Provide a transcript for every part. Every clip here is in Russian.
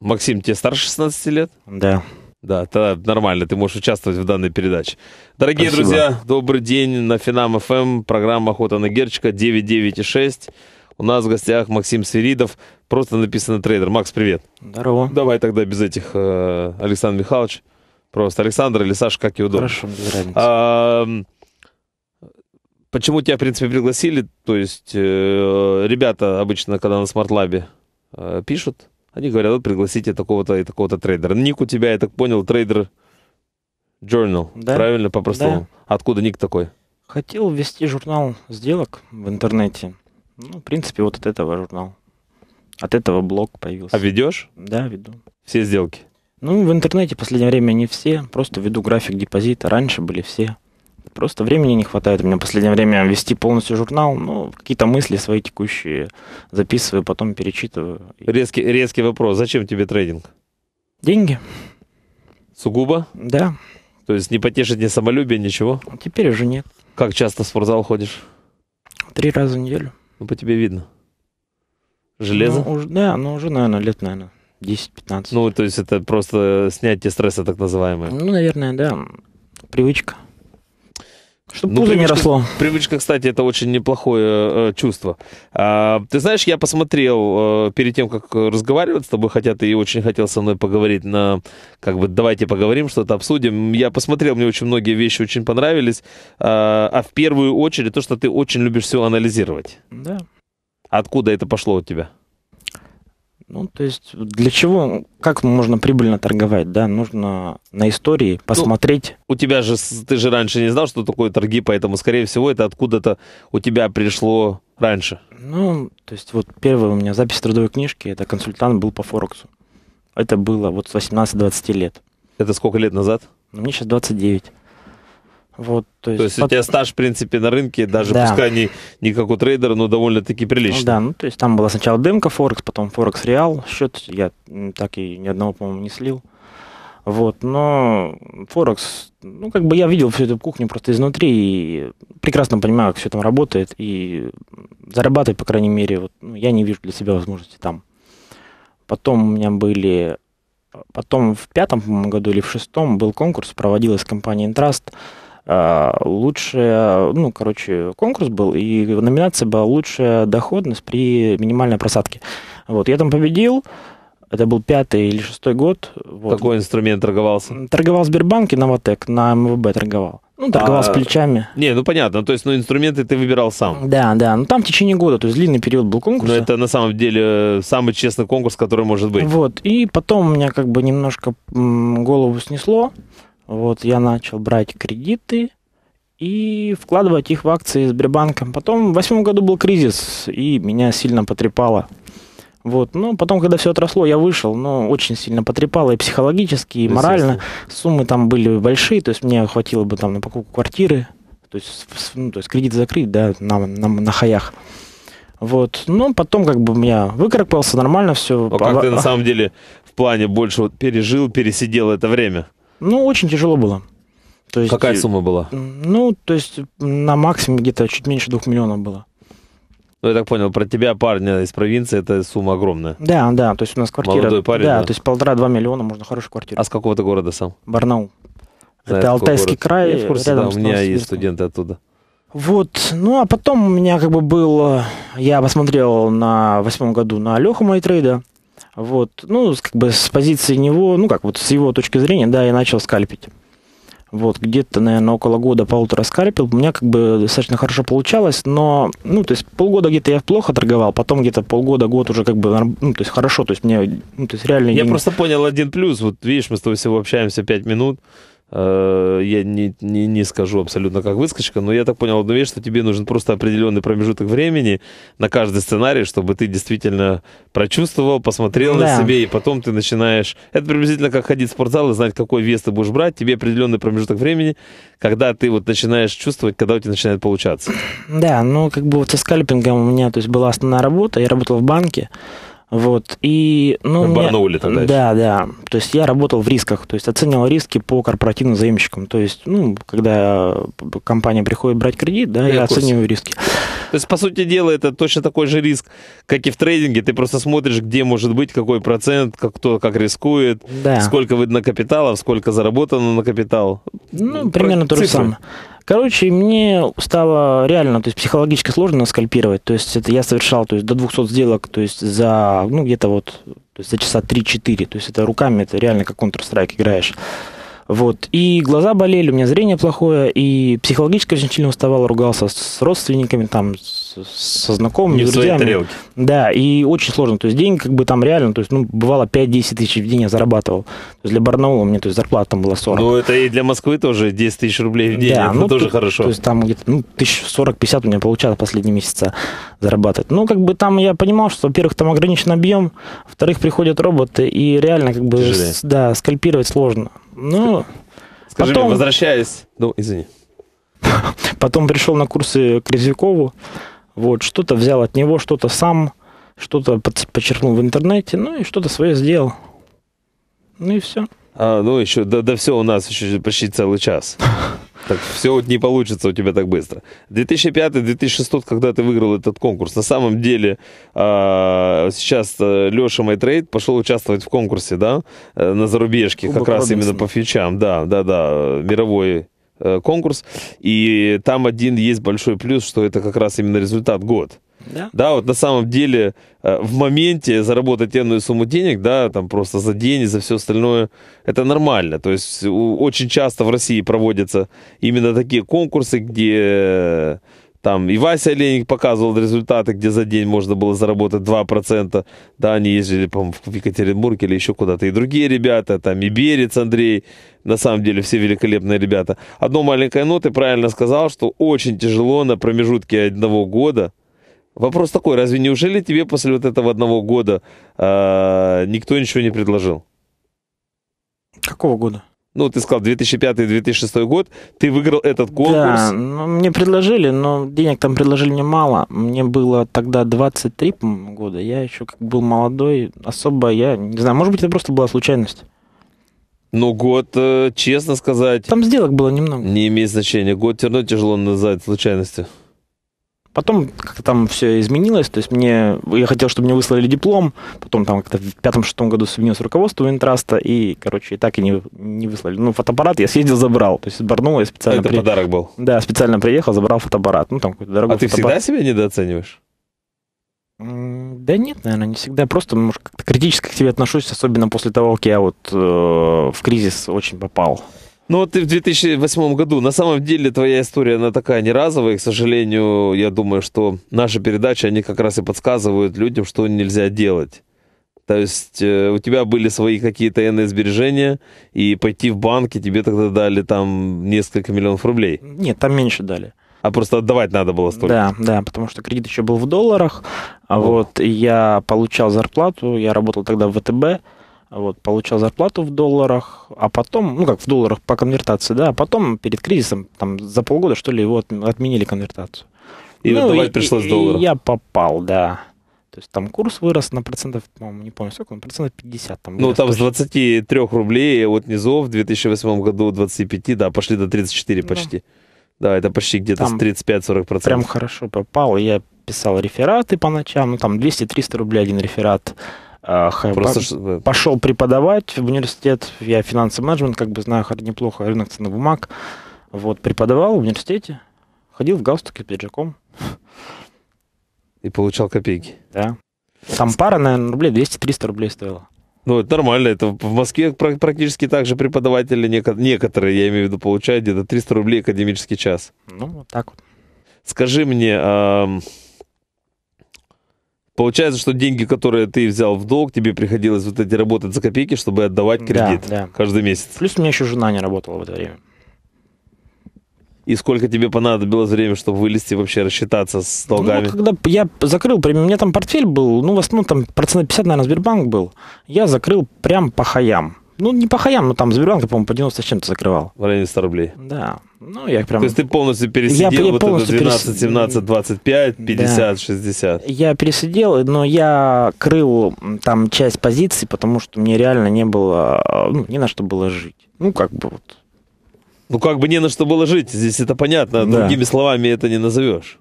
Максим, тебе старше 16 лет? Да. Да, тогда нормально, ты можешь участвовать в данной передаче. Дорогие Спасибо. друзья, добрый день на Финам ФМ, эм. программа «Охота на Герчика» 996. У нас в гостях Максим Свиридов, просто написано трейдер. Макс, привет. Здорово. Давай тогда без этих, э, Александр Михайлович. Просто Александр или Саша, как и удобно. Хорошо, без разницы. А, почему тебя, в принципе, пригласили? То есть, э, ребята обычно, когда на смарт-лабе э, пишут, они говорят, вот пригласите такого-то и такого-то трейдера. Ник у тебя, я так понял, трейдер Journal, да? правильно, по-простому. Да. Откуда ник такой? Хотел ввести журнал сделок в интернете. Ну, в принципе, вот от этого журнал. От этого блог появился. А ведешь? Да, веду. Все сделки? Ну, в интернете в последнее время не все. Просто веду график депозита. Раньше были все. Просто времени не хватает. У меня в последнее время вести полностью журнал, ну, какие-то мысли свои текущие записываю, потом перечитываю. Резкий, резкий вопрос. Зачем тебе трейдинг? Деньги. Сугубо? Да. То есть не потешить ни самолюбие, ничего? Теперь уже нет. Как часто в спортзал ходишь? Три раза в неделю. Ну, по тебе видно. Железо? Ну, уж, да, ну уже, наверное, лет, наверное, 10-15. Ну, то есть это просто снятие стресса, так называемое. Ну, наверное, да. Привычка. Чтобы ну, пузо привычка, не росло. Привычка, кстати, это очень неплохое э, чувство. А, ты знаешь, я посмотрел э, перед тем, как разговаривать с тобой, хотя ты очень хотел со мной поговорить на, как бы, давайте поговорим, что-то обсудим. Я посмотрел, мне очень многие вещи очень понравились. А, а в первую очередь то, что ты очень любишь все анализировать. Да. Откуда это пошло у тебя? Ну, то есть, для чего, ну, как можно прибыльно торговать, да? Нужно на истории ну, посмотреть. Ну, у тебя же, ты же раньше не знал, что такое торги, поэтому, скорее всего, это откуда-то у тебя пришло раньше. Ну, то есть, вот первая у меня запись трудовой книжки, это консультант был по Форексу. Это было вот с 18-20 лет. Это сколько лет назад? Ну, мне сейчас 29. Вот, то есть, то есть под... у тебя стаж, в принципе, на рынке, даже да. пускай не, не как у трейдера, но довольно-таки приличный. Да, ну то есть там была сначала дымка Форекс, потом Форекс Реал счет, я так и ни одного, по-моему, не слил. Вот, но Форекс, ну как бы я видел всю эту кухню просто изнутри и прекрасно понимаю, как все там работает, и зарабатывать, по крайней мере, вот, ну, я не вижу для себя возможности там. Потом у меня были, потом в пятом году или в шестом был конкурс, проводилась компания Интраст, Trust а, лучшая, ну, короче, конкурс был, и номинация была «Лучшая доходность при минимальной просадке». Вот, я там победил, это был пятый или шестой год. Вот. Какой инструмент торговался? Торговал в Сбербанке, Новотек, на МВБ торговал. Ну, торговал а, с плечами. Не, ну понятно, то есть, ну, инструменты ты выбирал сам. Да, да, ну там в течение года, то есть длинный период был конкурс. Но это на самом деле самый честный конкурс, который может быть. Вот, и потом у меня как бы немножко голову снесло, вот я начал брать кредиты и вкладывать их в акции Сбербанка. Потом в восьмом году был кризис, и меня сильно потрепало. Вот. Но потом, когда все отросло, я вышел, но очень сильно потрепало и психологически, и морально. Суммы там были большие, то есть мне хватило бы там на покупку квартиры, то есть, ну, то есть кредит закрыть, да, на, на, на хаях. Вот. Но потом как бы меня выкарабкался, нормально все. А как а, ты а на самом деле в плане больше вот пережил, пересидел это время? Ну, очень тяжело было. То есть, Какая э, сумма была? Ну, то есть на максимум где-то чуть меньше двух миллионов было. Ну, я так понял, про тебя, парня из провинции, эта сумма огромная. Да, да, то есть у нас квартира... Молодой парень, да, да. то есть полтора-два миллиона, можно хорошую квартиру. А с какого ты города сам? Барнаул. Знаю, это Алтайский город. край, я курсе, рядом да, у меня есть студенты оттуда. Вот, ну а потом у меня как бы был, э, я посмотрел на восьмом году на Леху Майтрейда, вот, ну, как бы с позиции него, ну, как вот с его точки зрения, да, я начал скальпить. Вот, где-то, наверное, около года-полутора скальпил. У меня как бы достаточно хорошо получалось, но, ну, то есть полгода где-то я плохо торговал, потом где-то полгода, год уже как бы, ну, то есть хорошо, то есть мне, ну, то есть реально... Я деньги... просто понял один плюс, вот видишь, мы с тобой всего общаемся пять минут, Э, я не, не, не скажу абсолютно как выскочка, но я так понял одну вещь, что тебе нужен просто определенный промежуток времени на каждый сценарий, чтобы ты действительно прочувствовал, посмотрел ну да. на себе, и потом ты начинаешь... Это приблизительно как ходить в спортзал и знать, какой вес ты будешь брать. Тебе определенный промежуток времени, когда ты вот начинаешь чувствовать, когда у тебя начинает получаться. Да, ну как бы вот со скальпингом у меня то есть была основная работа, я работал в банке, вот, и, ну, Барнули мне, тогда. Да, да. То есть я работал в рисках, то есть оценивал риски по корпоративным заемщикам. То есть, ну, когда э, компания приходит брать кредит, да, я, я оцениваю риски. То есть, по сути дела, это точно такой же риск, как и в трейдинге. Ты просто смотришь, где может быть, какой процент, как, кто как рискует, да. сколько выдано капиталов, сколько заработано на капитал. Ну, примерно то же самое. Короче, мне стало реально, то есть психологически сложно скальпировать. То есть это я совершал то есть, до 200 сделок, то есть за, ну, где-то вот, то есть за часа 3-4. То есть это руками, это реально как Counter-Strike играешь. Вот. И глаза болели, у меня зрение плохое, и психологически очень сильно уставал, ругался с родственниками, там, со знакомыми, Не с друзьями. Да, и очень сложно. То есть деньги как бы там реально, то есть, ну, бывало 5-10 тысяч в день я зарабатывал. То есть для Барнаула у меня то есть, зарплата там была 40. Ну, это и для Москвы тоже 10 тысяч рублей в день, да, это ну, тоже то, хорошо. То есть там где-то, ну, 1040-50 у меня получалось последние месяца зарабатывать. Ну, как бы там я понимал, что, во-первых, там ограничен объем, во-вторых, приходят роботы, и реально как бы, Тяжелее. да, скальпировать сложно. Ну, Скажи потом... мне, возвращаясь... Ну, извини. Потом пришел на курсы к Резюкову, вот, что-то взял от него, что-то сам, что-то подчеркнул в интернете, ну и что-то свое сделал. Ну и все. А, ну еще, да, да все у нас еще почти целый час. так все вот не получится у тебя так быстро. 2005-2006, когда ты выиграл этот конкурс, на самом деле а, сейчас э, Леша Майтрейд пошел участвовать в конкурсе, да, э, на зарубежке, как раз именно по фичам, да, да, да, мировой э, конкурс. И там один есть большой плюс, что это как раз именно результат год. Да. да, вот на самом деле э, в моменте заработать тенную сумму денег, да, там просто за день и за все остальное, это нормально. То есть очень часто в России проводятся именно такие конкурсы, где э, там и Вася Олейник показывал результаты, где за день можно было заработать 2%. Да, они ездили, по-моему, в Екатеринбург или еще куда-то. И другие ребята, там и Берец Андрей, на самом деле все великолепные ребята. Одно маленькое ноты правильно сказал, что очень тяжело на промежутке одного года – Вопрос такой, разве неужели тебе после вот этого одного года э, никто ничего не предложил? Какого года? Ну, ты сказал 2005-2006 год, ты выиграл этот конкурс. Да, ну, мне предложили, но денег там предложили мне мало. Мне было тогда 23 года, я еще как был молодой, особо я, не знаю, может быть, это просто была случайность. Ну, год, э, честно сказать... Там сделок было немного. Не имеет значения, год все равно тяжело назвать случайностью. Потом как-то там все изменилось, то есть мне, я хотел, чтобы мне выслали диплом, потом там как-то в пятом-шестом году соединилось руководство Интраста, и, короче, и так и не, не выслали. Ну, фотоаппарат я съездил, забрал, то есть Барнула я специально... Это при... подарок был? Да, специально приехал, забрал фотоаппарат, ну, там какой-то дорогой А ты всегда себя недооцениваешь? Да нет, наверное, не всегда. Просто, может, как-то критически к тебе отношусь, особенно после того, как я вот э, в кризис очень попал. Ну вот ты в 2008 году, на самом деле твоя история, она такая не разовая, к сожалению, я думаю, что наши передачи, они как раз и подсказывают людям, что нельзя делать. То есть э, у тебя были свои какие-то иные сбережения, и пойти в банк, и тебе тогда дали там несколько миллионов рублей. Нет, там меньше дали. А просто отдавать надо было столько. Да, да, потому что кредит еще был в долларах. А вот. вот я получал зарплату, я работал тогда в ВТБ, вот, получал зарплату в долларах, а потом, ну как в долларах по конвертации, да, а потом перед кризисом, там за полгода, что ли, его отменили конвертацию. И ну, отдавать пришлось и, долларов. И я попал, да. То есть там курс вырос на процентов, по-моему, не помню сколько, на процентов 50. Там ну, там точно. с 23 рублей от низов в 2008 году 25, да, пошли до 34 почти. Да, да это почти где-то с 35-40%. Прям хорошо попал. Я писал рефераты по ночам, ну там 200-300 рублей один реферат. А, Просто... Пошел преподавать в университет. Я финансовый менеджмент, как бы знаю неплохо рынок ценных бумаг. Вот, преподавал в университете, ходил в галстуке пиджаком. И получал копейки. Да. Там пара, наверное, рублей 200-300 рублей стоила. Ну, это нормально, это в Москве практически так же преподаватели, некоторые, я имею в виду, получают где-то 300 рублей академический час. Ну, вот так вот. Скажи мне, Получается, что деньги, которые ты взял в долг, тебе приходилось вот эти работать за копейки, чтобы отдавать кредит да, да. каждый месяц. Плюс у меня еще жена не работала в это время. И сколько тебе понадобилось время, чтобы вылезти вообще рассчитаться с ну, долгами? Ну, когда я закрыл, у меня там портфель был, ну, в основном там процент 50, наверное, Сбербанк был. Я закрыл прям по хаям. Ну, не по хаям, но там Сбербанк, по-моему, по 90 с чем-то закрывал. В районе 100 рублей. Да. Ну, я прям... То есть ты полностью пересидел я, я вот полностью это 12, перес... 17, 25, 50, да. 60? Я пересидел, но я крыл там часть позиций, потому что мне реально не было, э, ну, не на что было жить. Ну, как бы вот. Ну, как бы не на что было жить, здесь это понятно, а да. другими словами это не назовешь.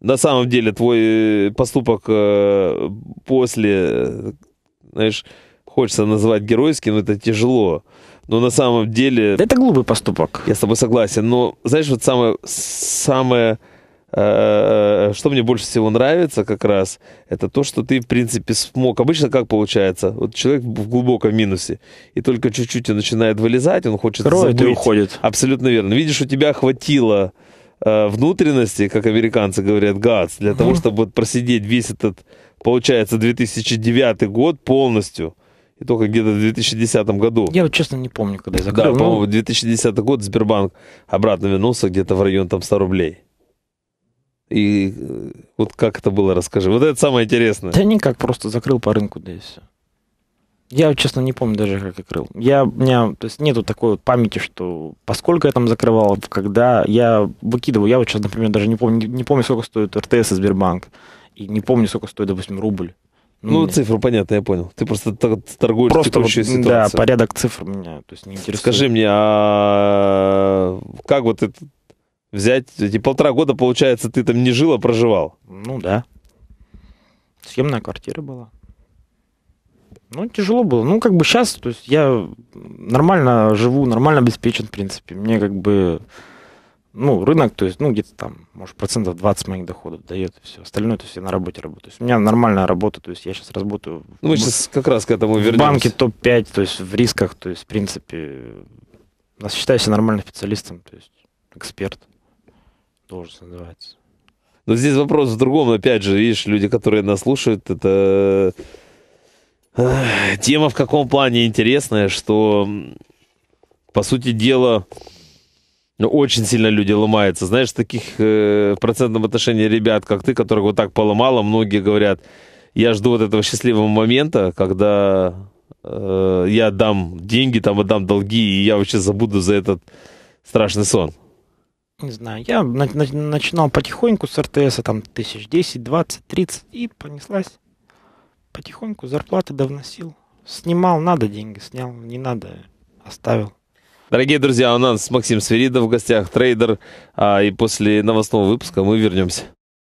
На самом деле твой э, поступок э, после, знаешь, хочется назвать геройским, это тяжело. Но на самом деле... Да это глупый поступок. Я с тобой согласен. Но знаешь, вот самое... самое э, э, что мне больше всего нравится как раз, это то, что ты, в принципе, смог. Обычно как получается? Вот человек в глубоком минусе, и только чуть-чуть он начинает вылезать, он хочет Роет забыть. и уходит. Абсолютно верно. Видишь, у тебя хватило э, внутренности, как американцы говорят, гац, для того, чтобы просидеть весь этот, получается, 2009 год полностью – и только где-то в 2010 году. Я вот честно не помню, когда я закрыл. Да, но... по-моему, 2010 ну, год Сбербанк обратно вернулся где-то в район там 100 рублей. И э, вот как это было, расскажи. Вот это самое интересное. Да никак, просто закрыл по рынку, да и все. Я, честно, не помню даже, как открыл. Я, у меня, то есть, нету такой памяти, что поскольку я там закрывал, когда я выкидываю, я вот сейчас, например, даже не помню, не, не помню, сколько стоит РТС и Сбербанк, и не помню, сколько стоит, допустим, рубль. Ну, Нет. цифру понятно, я понял. Ты просто торгуешь просто текущей вот, ситуацией. Да, порядок цифр меня то есть, не интересует. Скажи мне, а как вот это взять? Эти полтора года, получается, ты там не жил, а проживал? Ну, да. Съемная квартира была. Ну, тяжело было. Ну, как бы сейчас, то есть я нормально живу, нормально обеспечен, в принципе. Мне как бы ну, рынок, то есть, ну, где-то там, может, процентов 20 моих доходов дает, и все. Остальное, то есть, я на работе работаю. То есть, у меня нормальная работа, то есть, я сейчас работаю... Ну, мы сейчас как раз к этому вернемся. В банке топ-5, то есть, в рисках, то есть, в принципе, нас считаешься нормальным специалистом, то есть, эксперт должность называется. Но здесь вопрос в другом, опять же, видишь, люди, которые нас слушают, это тема в каком плане интересная, что, по сути дела, ну, очень сильно люди ломаются. Знаешь, таких э, в процентном отношении ребят, как ты, которых вот так поломало, многие говорят, я жду вот этого счастливого момента, когда э, я дам деньги, там отдам долги, и я вообще забуду за этот страшный сон. Не знаю, я на- на- начинал потихоньку с РТСа, там, тысяч десять, двадцать, тридцать, и понеслась. Потихоньку зарплаты довносил. Снимал, надо деньги, снял, не надо, оставил. Дорогие друзья, у нас Максим Сверидов в гостях, трейдер, а, и после новостного выпуска мы вернемся.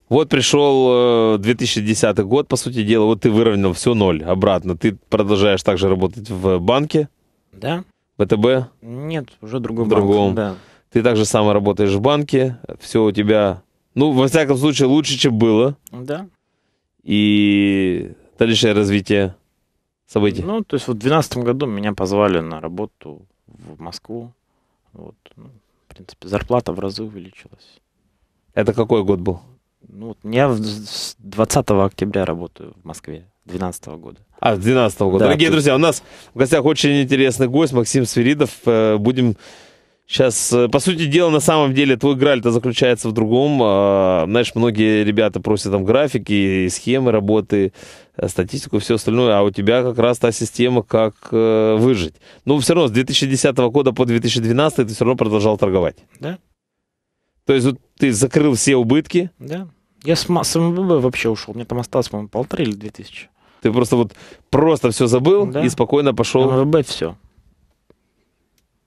Вот пришел 2010 э, год, по сути дела, вот ты выровнял все ноль обратно. Ты продолжаешь также работать в банке? Да. ВТБ? Нет, уже другой в банк. Да. Ты также сам работаешь в банке, все у тебя, ну, во всяком случае, лучше, чем было. Да. И дальнейшее развитие событий. Ну, то есть вот в 2012 году меня позвали на работу в Москву. Вот, ну, в принципе, зарплата в разы увеличилась. Это какой год был? Ну, вот я с 20 октября работаю в Москве, 2012 года. А, с 2012 года. Да, Дорогие тут... друзья, у нас в гостях очень интересный гость Максим Сверидов. Э, будем Сейчас, э, по сути дела, на самом деле твой граль-то заключается в другом. А, знаешь, многие ребята просят там графики, схемы работы, э, статистику, все остальное, а у тебя как раз та система, как э, выжить. Но ну, все равно с 2010 года по 2012 ты все равно продолжал торговать. Да. То есть вот, ты закрыл все убытки. Да. Я с, с МВБ вообще ушел. Мне там осталось, по-моему, полторы или две тысячи. Ты просто вот просто все забыл да. и спокойно пошел. МВБ все.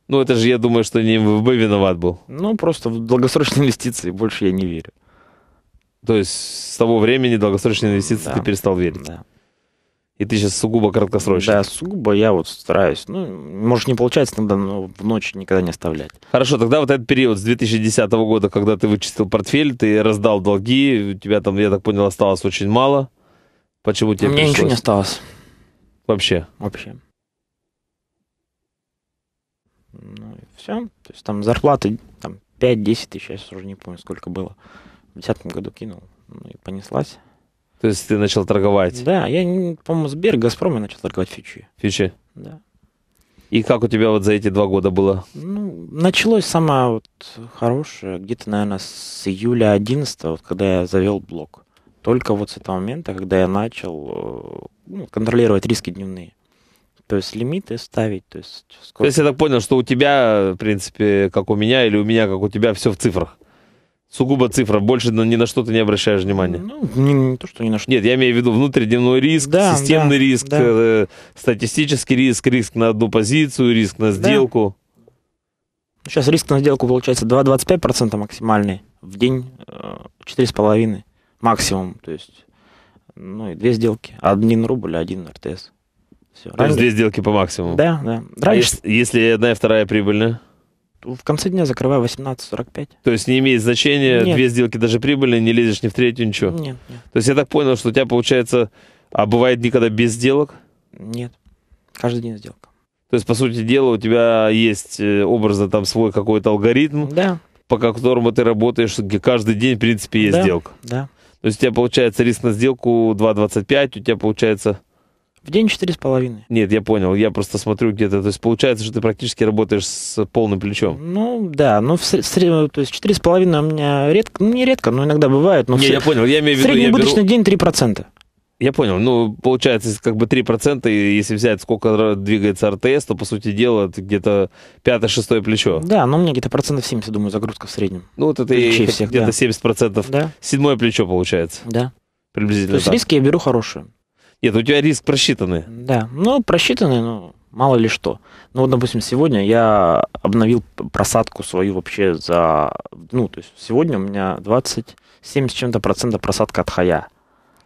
Ну, это же, я думаю, что не МВБ виноват был. Ну, просто в долгосрочные инвестиции больше я не верю. То есть с того времени долгосрочные инвестиции да. ты перестал верить? Да. И ты сейчас сугубо краткосрочно. Да, сугубо я вот стараюсь. Ну, может, не получается иногда, но в ночь никогда не оставлять. Хорошо, тогда вот этот период с 2010 года, когда ты вычистил портфель, ты раздал долги, у тебя там, я так понял, осталось очень мало. Почему тебе У меня пришлось? ничего не осталось. Вообще? Вообще. Ну и все. То есть там зарплаты там, 5-10 тысяч, я сейчас уже не помню, сколько было. В 2010 году кинул, ну и понеслась. То есть ты начал торговать? Да, я, по-моему, Сбер, Газпром я начал торговать фьючи. Фьючи? Да. И как у тебя вот за эти два года было? Ну, началось самое вот хорошее где-то, наверное, с июля 11 вот, когда я завел блок. Только вот с этого момента, когда я начал э, ну, контролировать риски дневные. То есть лимиты ставить. То есть, сколько... то есть я так понял, что у тебя, в принципе, как у меня, или у меня, как у тебя, все в цифрах. Сугубо цифра, больше ни на что ты не обращаешь внимания. Ну, не, не то, что ни на что. Нет, я имею в виду внутридневной риск, да, системный да, риск, да. Э, статистический риск, риск на одну позицию, риск на сделку. Да. Сейчас риск на сделку получается 2,25% максимальный, в день 4,5% э, максимум, то есть, ну и две сделки, один рубль, один РТС. Все. То есть две сделки по максимуму? Да, да. Раньше... А если, если одна и вторая прибыльная? в конце дня закрываю 18.45. То есть не имеет значения, нет. две сделки даже прибыльные, не лезешь ни в третью, ничего? Нет, нет. То есть я так понял, что у тебя получается, а бывает никогда без сделок? Нет, каждый день сделка. То есть, по сути дела, у тебя есть э, образно там свой какой-то алгоритм, да. по которому ты работаешь, где каждый день, в принципе, есть да. сделка. Да. То есть у тебя получается риск на сделку 2.25, у тебя получается в день четыре с половиной. Нет, я понял. Я просто смотрю где-то. То есть получается, что ты практически работаешь с полным плечом. Ну да, ну в среднем, то есть четыре с половиной у меня редко, ну не редко, но иногда бывает. Но не, в... я понял. Я имею в виду. Среднебуточный беру... день 3%. Я понял. Ну, получается, как бы 3%, если взять, сколько двигается РТС, то, по сути дела, это где-то пятое-шестое плечо. Да, но у меня где-то процентов 70, думаю, загрузка в среднем. Ну, вот это Плечей и всех, где-то да. 70%. Да. Седьмое плечо получается. Да. Приблизительно То есть так. риски я беру хорошие. Нет, у тебя риск просчитанный. Да, ну, просчитанный, ну, мало ли что. Ну, вот, допустим, сегодня я обновил просадку свою вообще за... Ну, то есть сегодня у меня 27 с чем-то процента просадка от хая.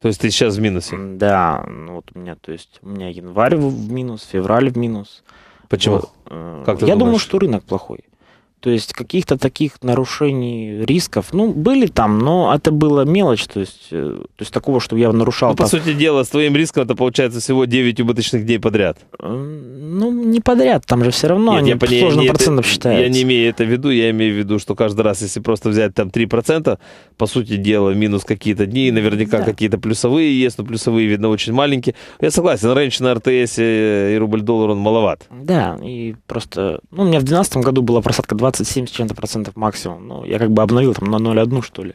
То есть ты сейчас в минусе? Да, ну, вот у меня, то есть у меня январь в минус, февраль в минус. Почему? Вот. Э, как ты я думаешь? думаю, что рынок плохой. То есть каких-то таких нарушений, рисков, ну, были там, но это было мелочь, то есть, э, то есть такого, что я нарушал... Ну, по сути дела, с твоим риском это получается всего 9 убыточных дней подряд. Ну, не подряд, там же все равно Нет, они я, сложно я, процентов это, Я не имею это в виду, я имею в виду, что каждый раз, если просто взять там 3%, по сути дела, минус какие-то дни, наверняка да. какие-то плюсовые есть, но плюсовые, видно, очень маленькие. Я согласен, раньше на РТС э, и рубль-доллар он маловат. Да, и просто... Ну, у меня в 2012 году была просадка 20 27 с чем-то процентов максимум. Ну, я как бы обновил там на 0,1, что ли.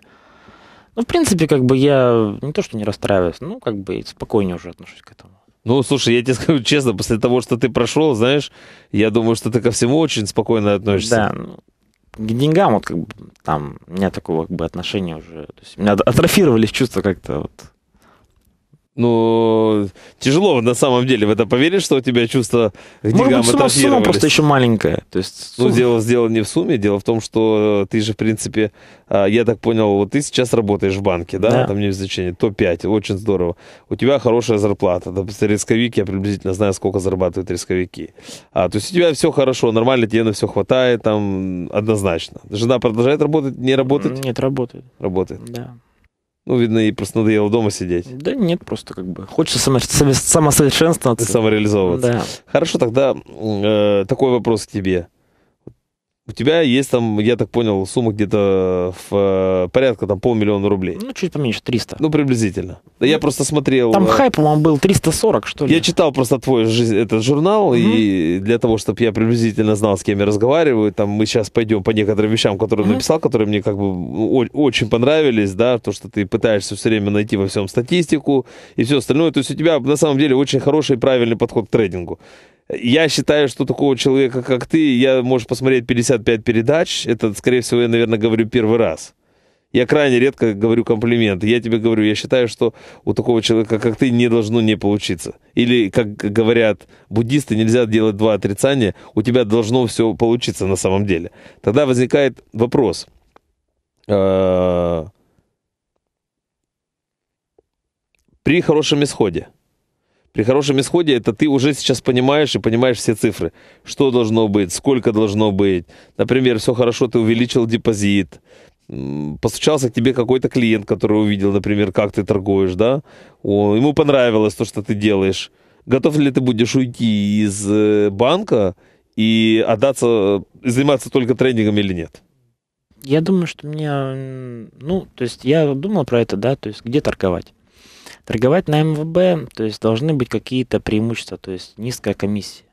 Ну, в принципе, как бы я не то, что не расстраиваюсь, ну, как бы спокойнее уже отношусь к этому. Ну, слушай, я тебе скажу честно, после того, что ты прошел, знаешь, я думаю, что ты ко всему очень спокойно относишься. Да, ну, к деньгам вот как бы там у меня такого как бы отношения уже, то есть у меня атрофировались чувства как-то вот ну, тяжело на самом деле в это поверить, что у тебя чувство к деньгам Может быть, сумма, сумма просто еще маленькая. То есть, ну, сумма. ну, дело, дело не в сумме, дело в том, что э, ты же, в принципе, а, я так понял, вот ты сейчас работаешь в банке, да, да. там не изучение, топ-5, очень здорово. У тебя хорошая зарплата, допустим, рисковик, я приблизительно знаю, сколько зарабатывают рисковики. А, то есть у тебя все хорошо, нормально, тебе на все хватает, там, однозначно. Жена продолжает работать, не работать? Нет, работает. Работает. Да. Ну, видно, ей просто надоело дома сидеть. Да нет, просто как бы хочется само, самосовершенствоваться. Самореализовываться. Да. Хорошо, тогда э, такой вопрос к тебе. У тебя есть там, я так понял, сумма где-то в э, порядка там полмиллиона рублей. Ну, чуть поменьше, 300. Ну, приблизительно. ну, я просто смотрел... Там э, хайп, по-моему, был 340, что ли. Я читал просто твой этот журнал, угу. и для того, чтобы я приблизительно знал, с кем я разговариваю, там мы сейчас пойдем по некоторым вещам, которые угу. написал, которые мне как бы ну, очень понравились, да, то, что ты пытаешься все время найти во всем статистику и все остальное. То есть у тебя на самом деле очень хороший и правильный подход к трейдингу. Я считаю, что такого человека, как ты, я, может, посмотреть 55 передач. Это, скорее всего, я, наверное, говорю первый раз. Я крайне редко говорю комплименты. Я тебе говорю, я считаю, что у такого человека, как ты, не должно не получиться. Или, как говорят буддисты, нельзя делать два отрицания, у тебя должно все получиться на самом деле. Тогда возникает вопрос. Э, при хорошем исходе – при хорошем исходе это ты уже сейчас понимаешь и понимаешь все цифры. Что должно быть, сколько должно быть. Например, все хорошо, ты увеличил депозит, постучался к тебе какой-то клиент, который увидел, например, как ты торгуешь, да, О, ему понравилось то, что ты делаешь. Готов ли ты будешь уйти из э, банка и отдаться, э, заниматься только тренингом или нет? Я думаю, что мне, ну, то есть я думал про это, да, то есть где торговать. Торговать на МВБ, то есть должны быть какие-то преимущества, то есть низкая комиссия.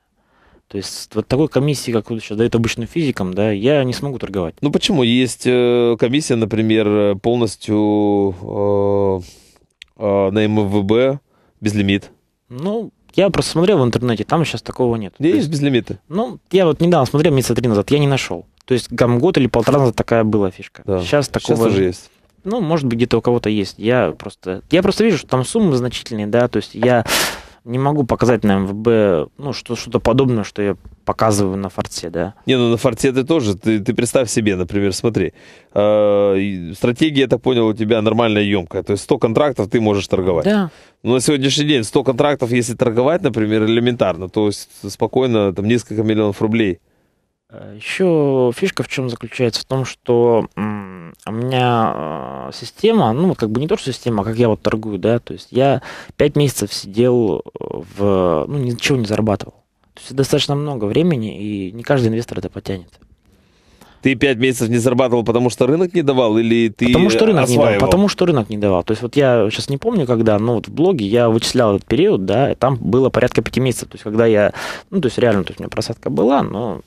То есть вот такой комиссии, как сейчас дают обычным физикам, да, я не смогу торговать. Ну почему? Есть э, комиссия, например, полностью э, э, на МВБ безлимит? Ну, я просто смотрел в интернете, там сейчас такого нет. Есть, есть безлимиты. Ну, я вот недавно смотрел месяца три назад, я не нашел. То есть там год или полтора назад такая была фишка. Да. Сейчас такого сейчас же есть ну, может быть, где-то у кого-то есть. Я просто, я просто вижу, что там суммы значительные, да, то есть я не могу показать на МВБ ну, что, что-то подобное, что я показываю на форте, да. Не, ну на форте ты тоже, ты, ты представь себе, например, смотри, э, стратегия, я так понял, у тебя нормальная емкая, то есть 100 контрактов ты можешь торговать. Да. Но на сегодняшний день 100 контрактов, если торговать, например, элементарно, то есть спокойно там несколько миллионов рублей – Э, Еще фишка в чем заключается в том, что у меня э, система, ну, как бы не то, что система, а как я вот торгую, да, то есть я 5 месяцев сидел э, в, ну, ничего не зарабатывал. То есть достаточно много времени, и не каждый инвестор это потянет. Ты пять месяцев не зарабатывал, потому что рынок не давал, или ты потому что рынок осваивал? не давал, Потому что рынок не давал. То есть вот я сейчас не помню, когда, но вот в блоге я вычислял этот период, да, и там было порядка пяти месяцев. То есть когда я, ну то есть реально, то есть у меня просадка была, но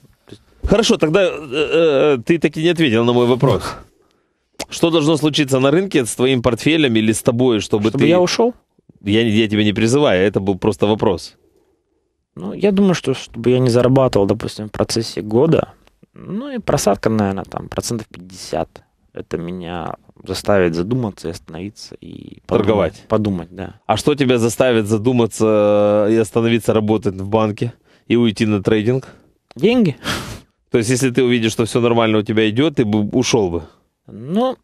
Хорошо, тогда э, э, ты таки не ответил на мой вопрос. Что должно случиться на рынке с твоим портфелем или с тобой, чтобы, чтобы ты... я ушел? Я, я тебя не призываю, это был просто вопрос. Ну, я думаю, что чтобы я не зарабатывал, допустим, в процессе года, ну и просадка, наверное, там процентов 50. Это меня заставит задуматься и остановиться и торговать. Подумать, подумать, да. А что тебя заставит задуматься и остановиться работать в банке и уйти на трейдинг? Деньги. То есть, если ты увидишь, что все нормально у тебя идет, ты бы ушел бы? Ну,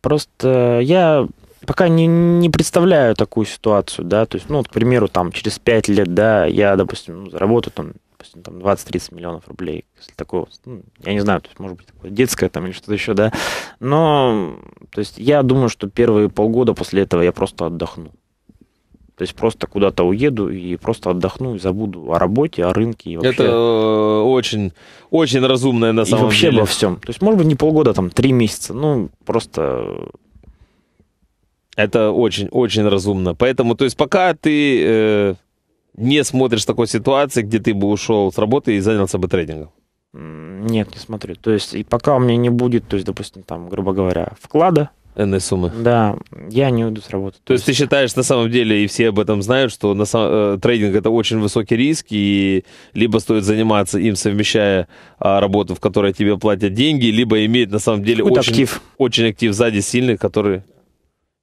просто я пока не, не представляю такую ситуацию, да, то есть, ну, вот, к примеру, там, через 5 лет, да, я, допустим, ну, заработаю там, допустим, там 20-30 миллионов рублей, если такое, ну, я не знаю, то есть, может быть, такое детское там или что-то еще, да, но, то есть, я думаю, что первые полгода после этого я просто отдохну. То есть просто куда-то уеду и просто отдохну и забуду о работе, о рынке. И вообще... Это э, очень, очень разумное на самом и вообще деле. обо всем. То есть, может быть, не полгода, там, три месяца. Ну, просто это очень-очень разумно. Поэтому, то есть, пока ты э, не смотришь такой ситуации, где ты бы ушел с работы и занялся бы трейдингом. Нет, не смотрю. То есть, и пока у меня не будет, то есть, допустим, там, грубо говоря, вклада, энной суммы. Да, я не уйду с работы. То, то есть, ты считаешь, на самом деле, и все об этом знают, что на сам... Э, трейдинг это очень высокий риск, и либо стоит заниматься им, совмещая а, работу, в которой тебе платят деньги, либо иметь на самом деле очень актив. очень актив сзади сильный, который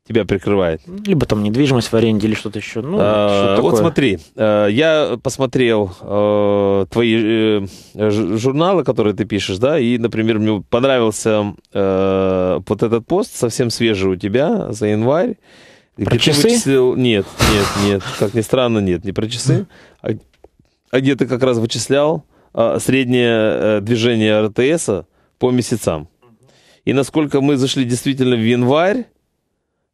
тебя прикрывает. Либо там недвижимость в аренде или что-то еще. Ну, а, что вот такое. смотри, э, я посмотрел э, твои э, журналы, которые ты пишешь, да, и, например, мне понравился вот этот пост, совсем свежий у тебя, за январь. Про часы? Вычислил... Нет, нет, нет, как ни странно, нет, не про часы, а, а, где ты как раз вычислял а, среднее движение РТС по месяцам. И насколько мы зашли действительно в январь,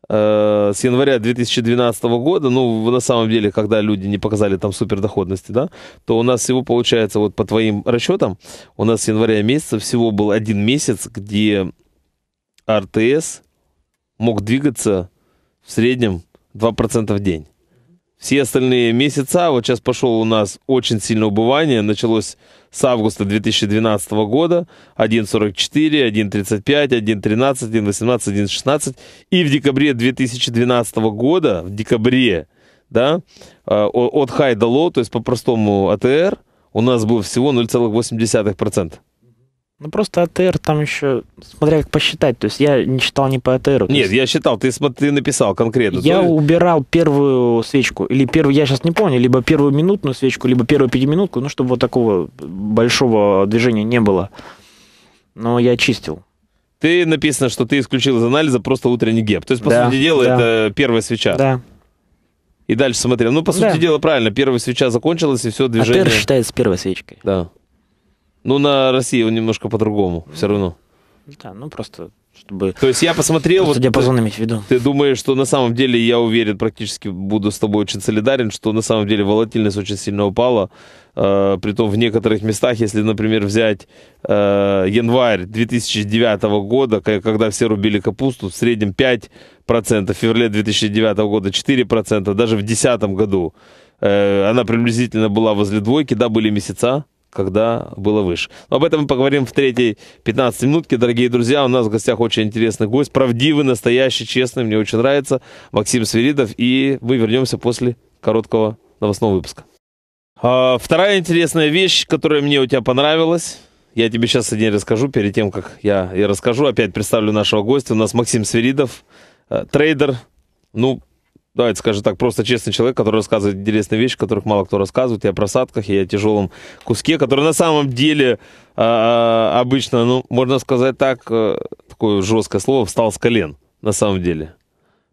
Э, с января 2012 года, ну, на самом деле, когда люди не показали там супердоходности, да, то у нас всего получается, вот по твоим расчетам, у нас с января месяца всего был один месяц, где РТС мог двигаться в среднем 2% в день все остальные месяца. Вот сейчас пошел у нас очень сильное убывание. Началось с августа 2012 года 1.44, 1.35, 1.13, 1.18, 1.16. И в декабре 2012 года, в декабре, да, э, от хай до лоу, то есть по простому АТР, у нас было всего 0,8%. Ну просто АТР там еще, смотря как посчитать, то есть я не считал не по атр. Нет, есть... я считал, ты, ты написал конкретно. Я есть... убирал первую свечку, или первую, я сейчас не помню, либо первую минутную свечку, либо первую пятиминутку, ну чтобы вот такого большого движения не было. Но я чистил. Ты написано, что ты исключил из анализа просто утренний геп. То есть, по да, сути дела, да. это первая свеча. Да. И дальше смотрел. Ну, по да. сути дела, правильно. Первая свеча закончилась, и все а движение... АТР считается первой свечкой. Да. Ну, на России он немножко по-другому, все равно. Да, ну просто чтобы... То есть я посмотрел... Просто вот, диапазон иметь в виду. Ты думаешь, что на самом деле, я уверен, практически буду с тобой очень солидарен, что на самом деле волатильность очень сильно упала. Э, притом в некоторых местах, если, например, взять э, январь 2009 года, когда все рубили капусту, в среднем 5%, в феврале 2009 года 4%, даже в 2010 году э, она приблизительно была возле двойки, да, были месяца, когда было выше. об этом мы поговорим в третьей 15 минутке. Дорогие друзья, у нас в гостях очень интересный гость, правдивый, настоящий, честный, мне очень нравится, Максим Свиридов. И мы вернемся после короткого новостного выпуска. А, вторая интересная вещь, которая мне у тебя понравилась, я тебе сейчас о ней расскажу, перед тем, как я и расскажу, опять представлю нашего гостя. У нас Максим Свиридов, э, трейдер, ну, давайте скажем так, просто честный человек, который рассказывает интересные вещи, которых мало кто рассказывает, и о просадках, и о тяжелом куске, который на самом деле э, обычно, ну, можно сказать так, э, такое жесткое слово, встал с колен, на самом деле.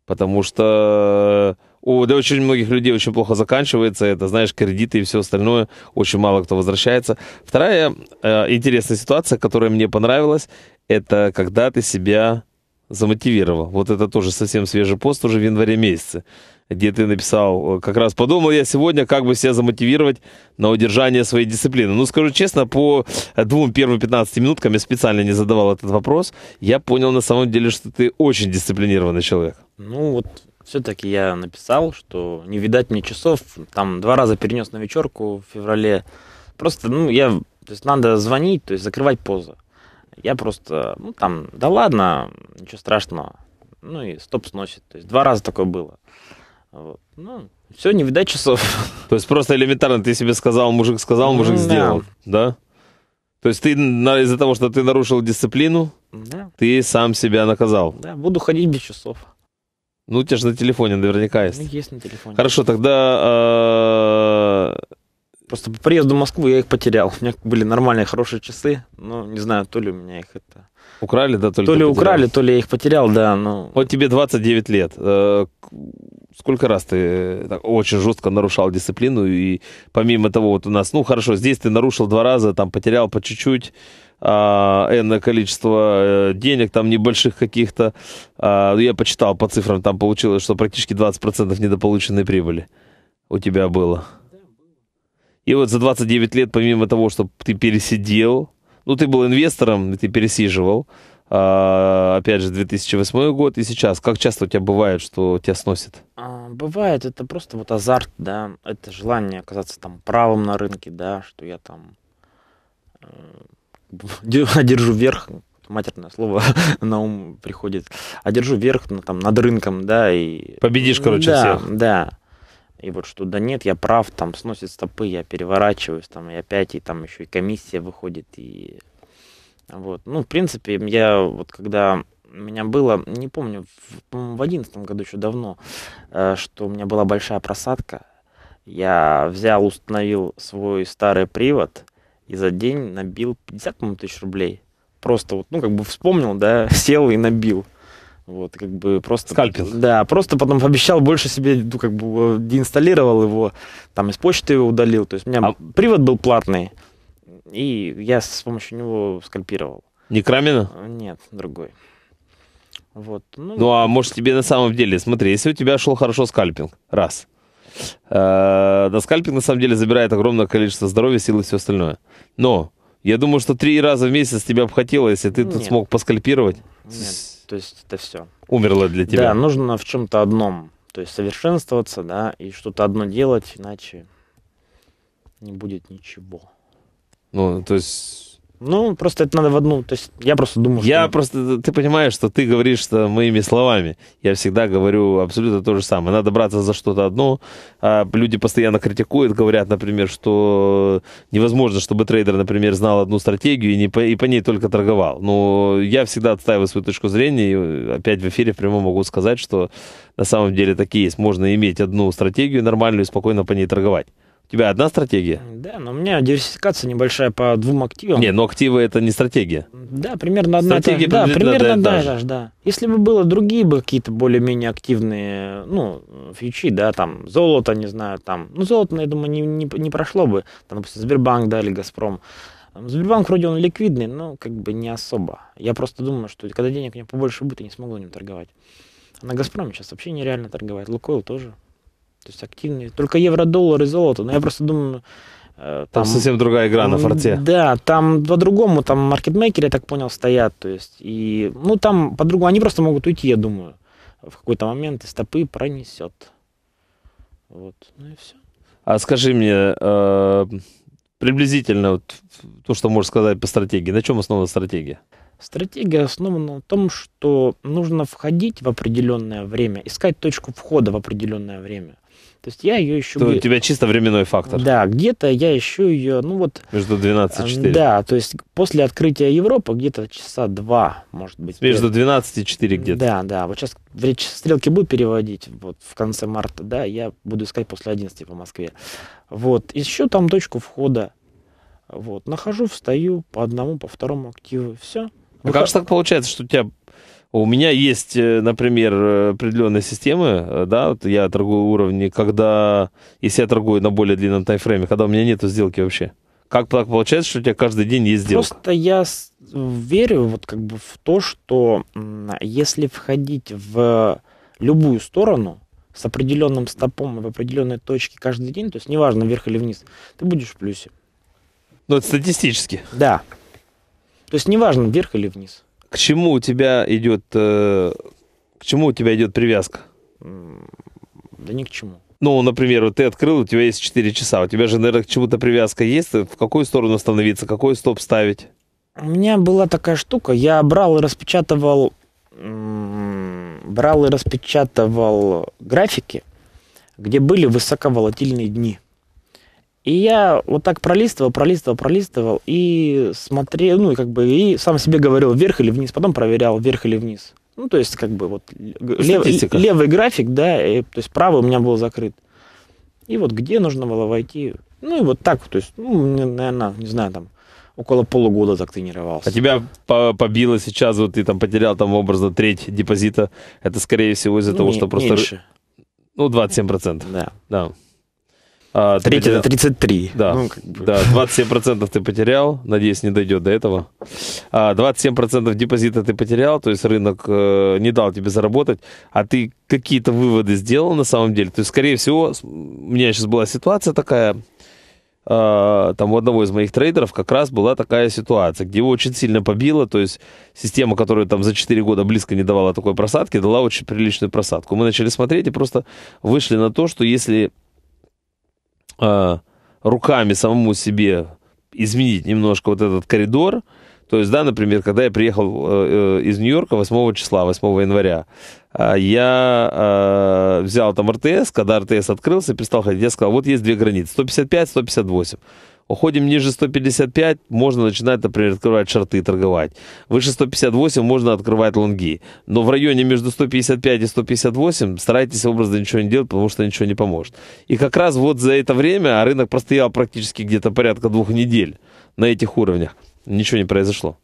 Потому что э, у для очень многих людей очень плохо заканчивается это, знаешь, кредиты и все остальное, очень мало кто возвращается. Вторая э, интересная ситуация, которая мне понравилась, это когда ты себя замотивировал. Вот это тоже совсем свежий пост, уже в январе месяце, где ты написал, э, как раз подумал я сегодня, как бы себя замотивировать на удержание своей дисциплины. Ну, скажу честно, по двум первым 15 минуткам я специально не задавал этот вопрос. Я понял на самом деле, что ты очень дисциплинированный человек. Ну, вот все-таки я написал, что не видать мне часов. Там два раза перенес на вечерку в феврале. Просто, ну, я... То есть надо звонить, то есть закрывать позу. Я просто, ну там, да ладно, ничего страшного. Ну и стоп сносит. То есть два раза такое было. Вот. Ну, все, не видать часов. То есть просто элементарно ты себе сказал, мужик сказал, ну мужик да. сделал, да? То есть ты из-за того, что ты нарушил дисциплину, да. ты сам себя наказал. Да, буду ходить без часов. Ну, у тебя же на телефоне наверняка есть. Ну, есть на телефоне. Хорошо, тогда а, Просто по приезду в Москву я их потерял. У меня были нормальные, хорошие часы, но не знаю, то ли у меня их это... Украли, да? То ли, то ли украли, то ли я их потерял, да. Но... Вот тебе 29 лет. Э, сколько раз ты э, так, очень жестко нарушал дисциплину? И помимо того, вот у нас, ну хорошо, здесь ты нарушил два раза, там потерял по чуть-чуть, а, энное количество э, денег, там небольших каких-то. А, ну, я почитал по цифрам, там получилось, что практически 20% недополученной прибыли у тебя было. И вот за 29 лет, помимо того, что ты пересидел, ну, ты был инвестором, ты пересиживал, а, опять же, 2008 год и сейчас. Как часто у тебя бывает, что тебя сносит? А, бывает, это просто вот азарт, да, это желание оказаться там правым на рынке, да, что я там э, держу вверх, матерное слово на ум приходит, одержу верх вверх ну, там, над рынком, да, и... Победишь, короче, да, всех. Да, и вот что да нет, я прав, там сносит стопы, я переворачиваюсь, там и опять, и там еще и комиссия выходит, и вот. Ну, в принципе, я вот когда у меня было, не помню, в одиннадцатом году еще давно, э, что у меня была большая просадка, я взял, установил свой старый привод и за день набил 50, по тысяч рублей. Просто вот, ну, как бы вспомнил, да, сел и набил. Вот, как бы просто... Скальпинг. Да, просто потом обещал больше себе, ну, как бы э, деинсталлировал его, там из почты его удалил. То есть у меня а... привод был платный, и я с помощью него скальпировал. Не Крамина? Э, нет, другой. Вот, ну... ну, а может тебе на самом деле, смотри, если у тебя шел хорошо скальпинг, раз. Э, да, скальпинг на самом деле забирает огромное количество здоровья, сил и все остальное. Но я думаю, что три раза в месяц тебя бы хотело, если ты Нет. тут смог поскальпировать. Нет то есть это все. Умерло для тебя. Да, нужно в чем-то одном, то есть совершенствоваться, да, и что-то одно делать, иначе не будет ничего. Ну, то есть ну, просто это надо в одну. То есть я просто думаю. Я что... просто... Ты понимаешь, что ты говоришь что моими словами. Я всегда говорю абсолютно то же самое. Надо браться за что-то одно. А люди постоянно критикуют, говорят, например, что невозможно, чтобы трейдер, например, знал одну стратегию и, не по... и по ней только торговал. Но я всегда отстаиваю свою точку зрения. И опять в эфире прямо могу сказать, что на самом деле такие есть. Можно иметь одну стратегию нормальную и спокойно по ней торговать тебя одна стратегия? Да, но у меня диверсификация небольшая по двум активам. Не, но активы это не стратегия. Да, примерно одна. Стратегия та, да, примерно одна да, да. Если бы было другие бы какие-то более-менее активные, ну, фьючи, да, там, золото, не знаю, там, ну, золото, я думаю, не, не, не прошло бы, там, допустим, Сбербанк, да, или Газпром. Сбербанк вроде он ликвидный, но как бы не особо. Я просто думаю, что когда денег у меня побольше будет, я не смогу на нем торговать. А на Газпроме сейчас вообще нереально торговать. Лукойл тоже. То есть активнее. Только евро, доллар и золото. Но я просто думаю... Э, там, там совсем другая игра на форте. Да, там по-другому, там маркетмейкеры, я так понял, стоят. То есть, и, ну, там по-другому, они просто могут уйти, я думаю, в какой-то момент, и стопы пронесет. Вот, ну и все. А скажи мне, э, приблизительно вот, то, что можешь сказать по стратегии, на чем основана стратегия? Стратегия основана на том, что нужно входить в определенное время, искать точку входа в определенное время. То есть я ее ищу... То у тебя чисто временной фактор. Да, где-то я ищу ее, ну вот... Между 12 и 4. Да, то есть после открытия Европы где-то часа два, может быть. Между 12 и 4 где-то. Да, да. Вот сейчас стрелки буду переводить вот в конце марта, да, я буду искать после 11 по Москве. Вот, ищу там точку входа. Вот, нахожу, встаю по одному, по второму активу, все. А ну, Выход... как же так получается, что у тебя у меня есть, э, например, э, определенные системы, э, да, вот я торгую уровни, когда, если я торгую на более длинном таймфрейме, когда у меня нет сделки вообще. Как так получается, что у тебя каждый день есть сделка? Просто я верю вот как бы в то, что если входить в любую сторону с определенным стопом в определенной точке каждый день, то есть неважно вверх или вниз, ты будешь в плюсе. Ну, это статистически. Да. То есть неважно вверх или вниз к чему у тебя идет, э, к чему у тебя идет привязка? Да ни к чему. Ну, например, вот ты открыл, у тебя есть 4 часа, у тебя же, наверное, к чему-то привязка есть, в какую сторону становиться, какой стоп ставить? У меня была такая штука, я брал и распечатывал, брал и распечатывал графики, где были высоковолатильные дни. И я вот так пролистывал, пролистывал, пролистывал и смотрел, ну, и как бы, и сам себе говорил, вверх или вниз, потом проверял, вверх или вниз. Ну, то есть, как бы, вот, лев, левый график, да, и, то есть, правый у меня был закрыт. И вот где нужно было войти, ну, и вот так, то есть, ну, наверное, не знаю, там, около полугода так тренировался. А тебя побило сейчас, вот ты там потерял там образно треть депозита, это, скорее всего, из-за ну, того, не, что просто... Меньше. Ну, 27%. Да. Да. А, третий, это 33. Да, ну, как бы. да, 27% ты потерял, надеюсь, не дойдет до этого. А, 27% депозита ты потерял, то есть рынок э, не дал тебе заработать, а ты какие-то выводы сделал на самом деле. То есть, скорее всего, у меня сейчас была ситуация такая, а, там у одного из моих трейдеров как раз была такая ситуация, где его очень сильно побило, то есть система, которая там за 4 года близко не давала такой просадки, дала очень приличную просадку. Мы начали смотреть и просто вышли на то, что если э, руками самому себе изменить немножко вот этот коридор. То есть, да, например, когда я приехал э, э из Нью-Йорка 8 числа, 8 января, э, я э, взял там РТС, когда РТС открылся, перестал ходить, я сказал, вот есть две границы, 155, 158. Уходим ниже 155, можно начинать, например, открывать шарты и торговать. Выше 158 можно открывать лонги. Но в районе между 155 и 158 старайтесь образно ничего не делать, потому что ничего не поможет. И как раз вот за это время, а рынок простоял практически где-то порядка двух недель на этих уровнях, ничего не произошло.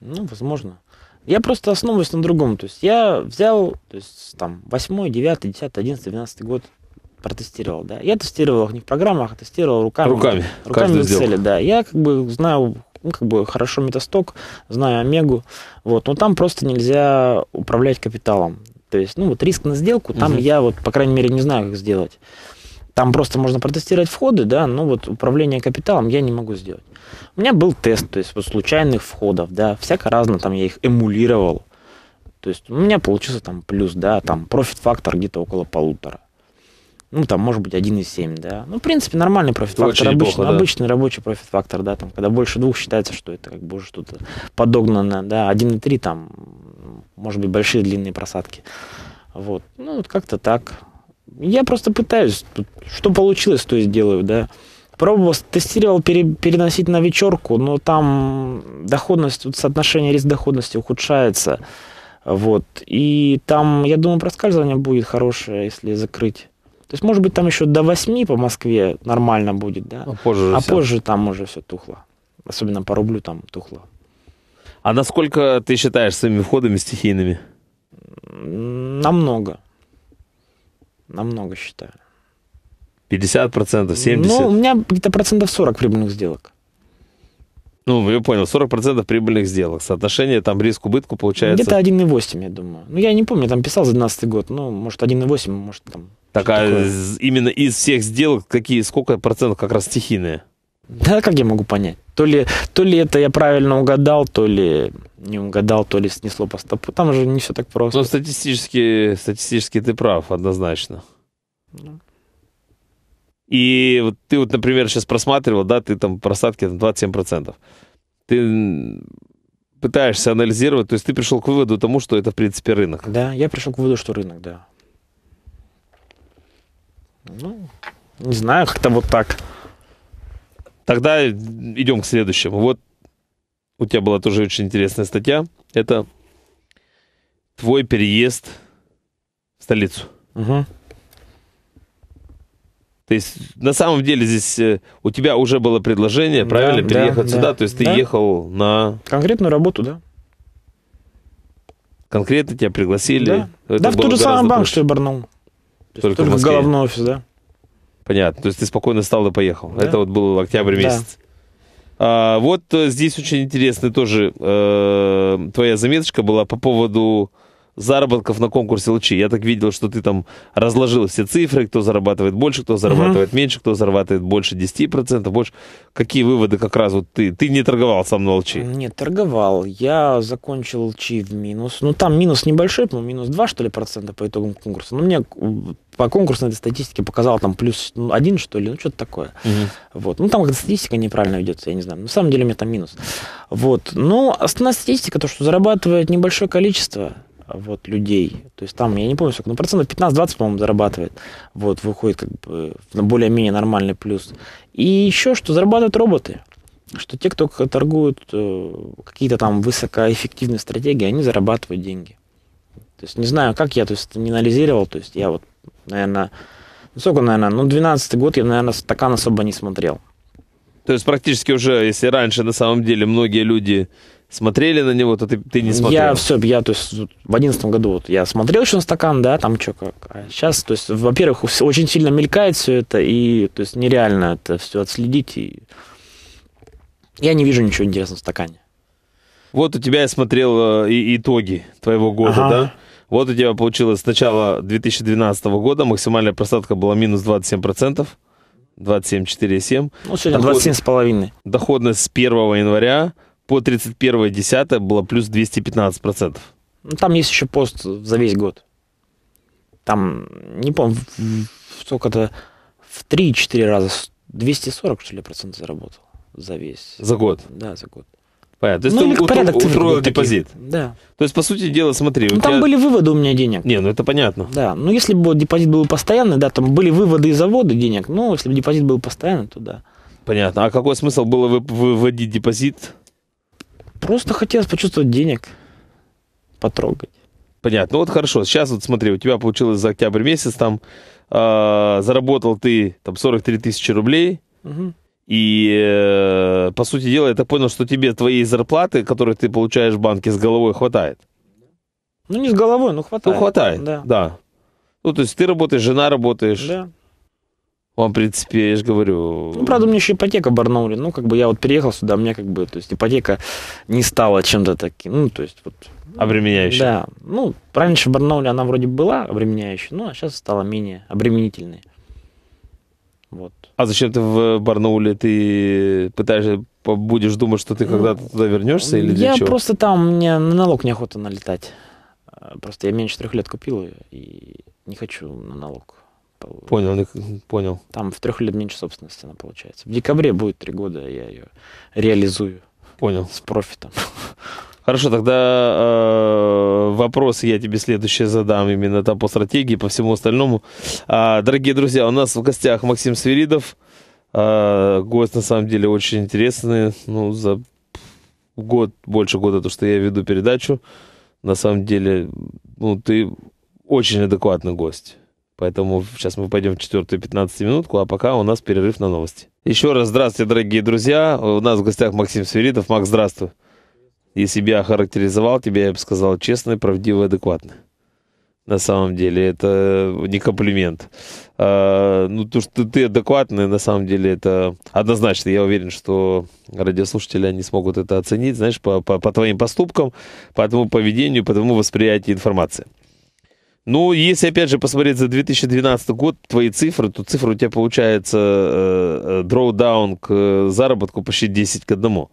Ну, возможно. Я просто основываюсь на другом. То есть я взял то есть, там, 8, 9, 10, 11, 12 год протестировал, да. Я тестировал их не в программах, а тестировал руками. Руками. Руками в цели, да. Я как бы знаю ну, как бы хорошо метасток, знаю Омегу, вот, но там просто нельзя управлять капиталом. То есть, ну, вот риск на сделку, там угу. я вот, по крайней мере, не знаю, как сделать. Там просто можно протестировать входы, да, но вот управление капиталом я не могу сделать. У меня был тест, то есть вот случайных входов, да, всяко разно, там я их эмулировал. То есть у меня получился там плюс, да, там профит-фактор где-то около полутора ну, там, может быть, из 1,7, да. Ну, в принципе, нормальный профит-фактор, обычный, да. обычный рабочий профит-фактор, да, там, когда больше двух считается, что это как бы уже что-то подогнано, да, и 1,3 там, может быть, большие длинные просадки. Вот, ну, вот как-то так. Я просто пытаюсь, что получилось, то и сделаю, да. Пробовал, тестировал пере, переносить на вечерку, но там доходность, вот соотношение риск-доходности ухудшается. Вот. И там, я думаю, проскальзывание будет хорошее, если закрыть то есть, может быть, там еще до 8 по Москве нормально будет, да? Ну, а позже, а позже там уже все тухло. Особенно по рублю там тухло. А насколько ты считаешь своими входами стихийными? Намного. Намного считаю. 50%, 70%? Ну, у меня где-то процентов 40 прибыльных сделок. Ну, я понял, 40% прибыльных сделок. Соотношение там риск-убытку получается... Где-то 1,8, я думаю. Ну, я не помню, я там писал за 12 год. Ну, может, 1,8, может, там Такая именно из всех сделок, какие, сколько процентов как раз стихийные? Да, как я могу понять? То ли, то ли это я правильно угадал, то ли не угадал, то ли снесло по стопу. Там же не все так просто. Но ну, статистически, статистически ты прав, однозначно. Да. Ну. И вот ты вот, например, сейчас просматривал, да, ты там просадки там 27%. Ты пытаешься анализировать, то есть ты пришел к выводу тому, что это, в принципе, рынок. Да, я пришел к выводу, что рынок, да. Ну, не знаю, как-то вот так. Тогда идем к следующему. Вот у тебя была тоже очень интересная статья. Это твой переезд в столицу. Угу. То есть на самом деле здесь э, у тебя уже было предложение, правильно, да, переехать да, сюда. Да, то есть ты да. ехал на конкретную работу, да? Конкретно тебя пригласили. Да, да в тот же самый банк, проще. что и Барнаул. То только, только в, головной офис, да? Понятно. То есть ты спокойно стал и поехал. Да? Это вот был октябрь месяц. Да. А, вот э, здесь очень интересная тоже э, твоя заметочка была по поводу заработков на конкурсе Лучи. Я так видел, что ты там разложил все цифры, кто зарабатывает больше, кто зарабатывает угу. меньше, кто зарабатывает больше 10%, больше. Какие выводы как раз вот ты? Ты не торговал сам на Лучи? Нет, торговал. Я закончил Лучи в минус. Ну, там минус небольшой, по-моему, минус 2, что ли, процента по итогам конкурса. Но мне э, по конкурсной этой статистике показал там плюс ну, один, что ли, ну, что-то такое. Угу. Вот. Ну, там как статистика неправильно ведется, я не знаю. На самом деле у меня там минус. Вот. Ну, основная статистика, то, что зарабатывает небольшое количество вот, людей. То есть там, я не помню сколько, ну, процентов 15-20, по-моему, зарабатывает. Вот, выходит как бы на более-менее нормальный плюс. И еще, что зарабатывают роботы. Что те, кто торгуют э, какие-то там высокоэффективные стратегии, они зарабатывают деньги. То есть не знаю, как я, то есть не анализировал, то есть я вот, наверное, ну, сколько, наверное, ну, 12 год я, наверное, стакан особо не смотрел. То есть практически уже, если раньше на самом деле многие люди смотрели на него, то ты, ты не смотрел. Я все, я, то есть, в одиннадцатом году вот я смотрел еще на стакан, да, там что как. А сейчас, то есть, во-первых, очень сильно мелькает все это, и, то есть, нереально это все отследить. И... Я не вижу ничего интересного в стакане. Вот у тебя я смотрел э, и, итоги твоего года, ага. да? Вот у тебя получилось с начала 2012 года максимальная просадка была минус 27%. 27,4,7. Ну, сегодня Доход... 27,5. Доходность с 1 января по 31.10 было плюс 215%. Ну, там есть еще пост за весь год. Там, не помню, сколько-то в 3-4 раза 240, что ли, процентов заработал за весь. За год? Да, за год. Понятно. То есть ну, ты порядок утро депозит. Да. То есть, по сути дела, смотри. Ну, там тебя... были выводы у меня денег. Не, ну это понятно. Да. Ну, если бы депозит был постоянный, да, там были выводы и завода денег, но если бы депозит был постоянный, то да. Понятно. А какой смысл было выводить депозит? Просто хотелось почувствовать денег, потрогать. Понятно. Ну вот хорошо. Сейчас вот смотри, у тебя получилось за октябрь месяц там э, заработал ты там 43 тысячи рублей. Угу. И, э, по сути дела, я так понял, что тебе твоей зарплаты, которую ты получаешь в банке, с головой хватает. Ну, не с головой, но хватает. Ну, хватает, да. да. Ну, то есть ты работаешь, жена работаешь. Да. Он, в принципе, я же говорю... Ну, правда, у меня еще ипотека в Барнауле. Ну, как бы я вот переехал сюда, мне как бы, то есть ипотека не стала чем-то таким, ну, то есть вот... Обременяющей. Да. Ну, раньше в Барнауле она вроде была обременяющей, но ну, сейчас а стала менее обременительной. Вот. А зачем ты в Барнауле? Ты пытаешься будешь думать, что ты ну, когда-то ну, туда вернешься или для я чего? Я просто там, мне на налог неохота налетать. Э, просто я меньше трех лет купил и не хочу на налог. Понял, понял. Там в трехлетней собственности она получается. В декабре будет три года, я ее реализую. Понял. С профитом. Хорошо, тогда э, вопрос я тебе следующее задам именно там по стратегии, по всему остальному. А, дорогие друзья, у нас в гостях Максим Свиридов. А, гость на самом деле очень интересный. Ну, за год, больше года то, что я веду передачу. На самом деле, ну, ты очень адекватный гость. Поэтому сейчас мы пойдем в четвертую 15 минутку, а пока у нас перерыв на новости. Еще раз здравствуйте, дорогие друзья. У нас в гостях Максим Сверидов. Макс, здравствуй. Если бы я охарактеризовал тебя, я бы сказал честно, правдиво, адекватно. На самом деле, это не комплимент. А, ну, то, что ты адекватный, на самом деле, это однозначно. Я уверен, что радиослушатели, они смогут это оценить, знаешь, по, по, по твоим поступкам, по твоему поведению, по твоему восприятию информации. Ну, если опять же посмотреть за 2012 год твои цифры, то цифра у тебя получается э, э drawdown к э, заработку почти 10 к 1. Угу.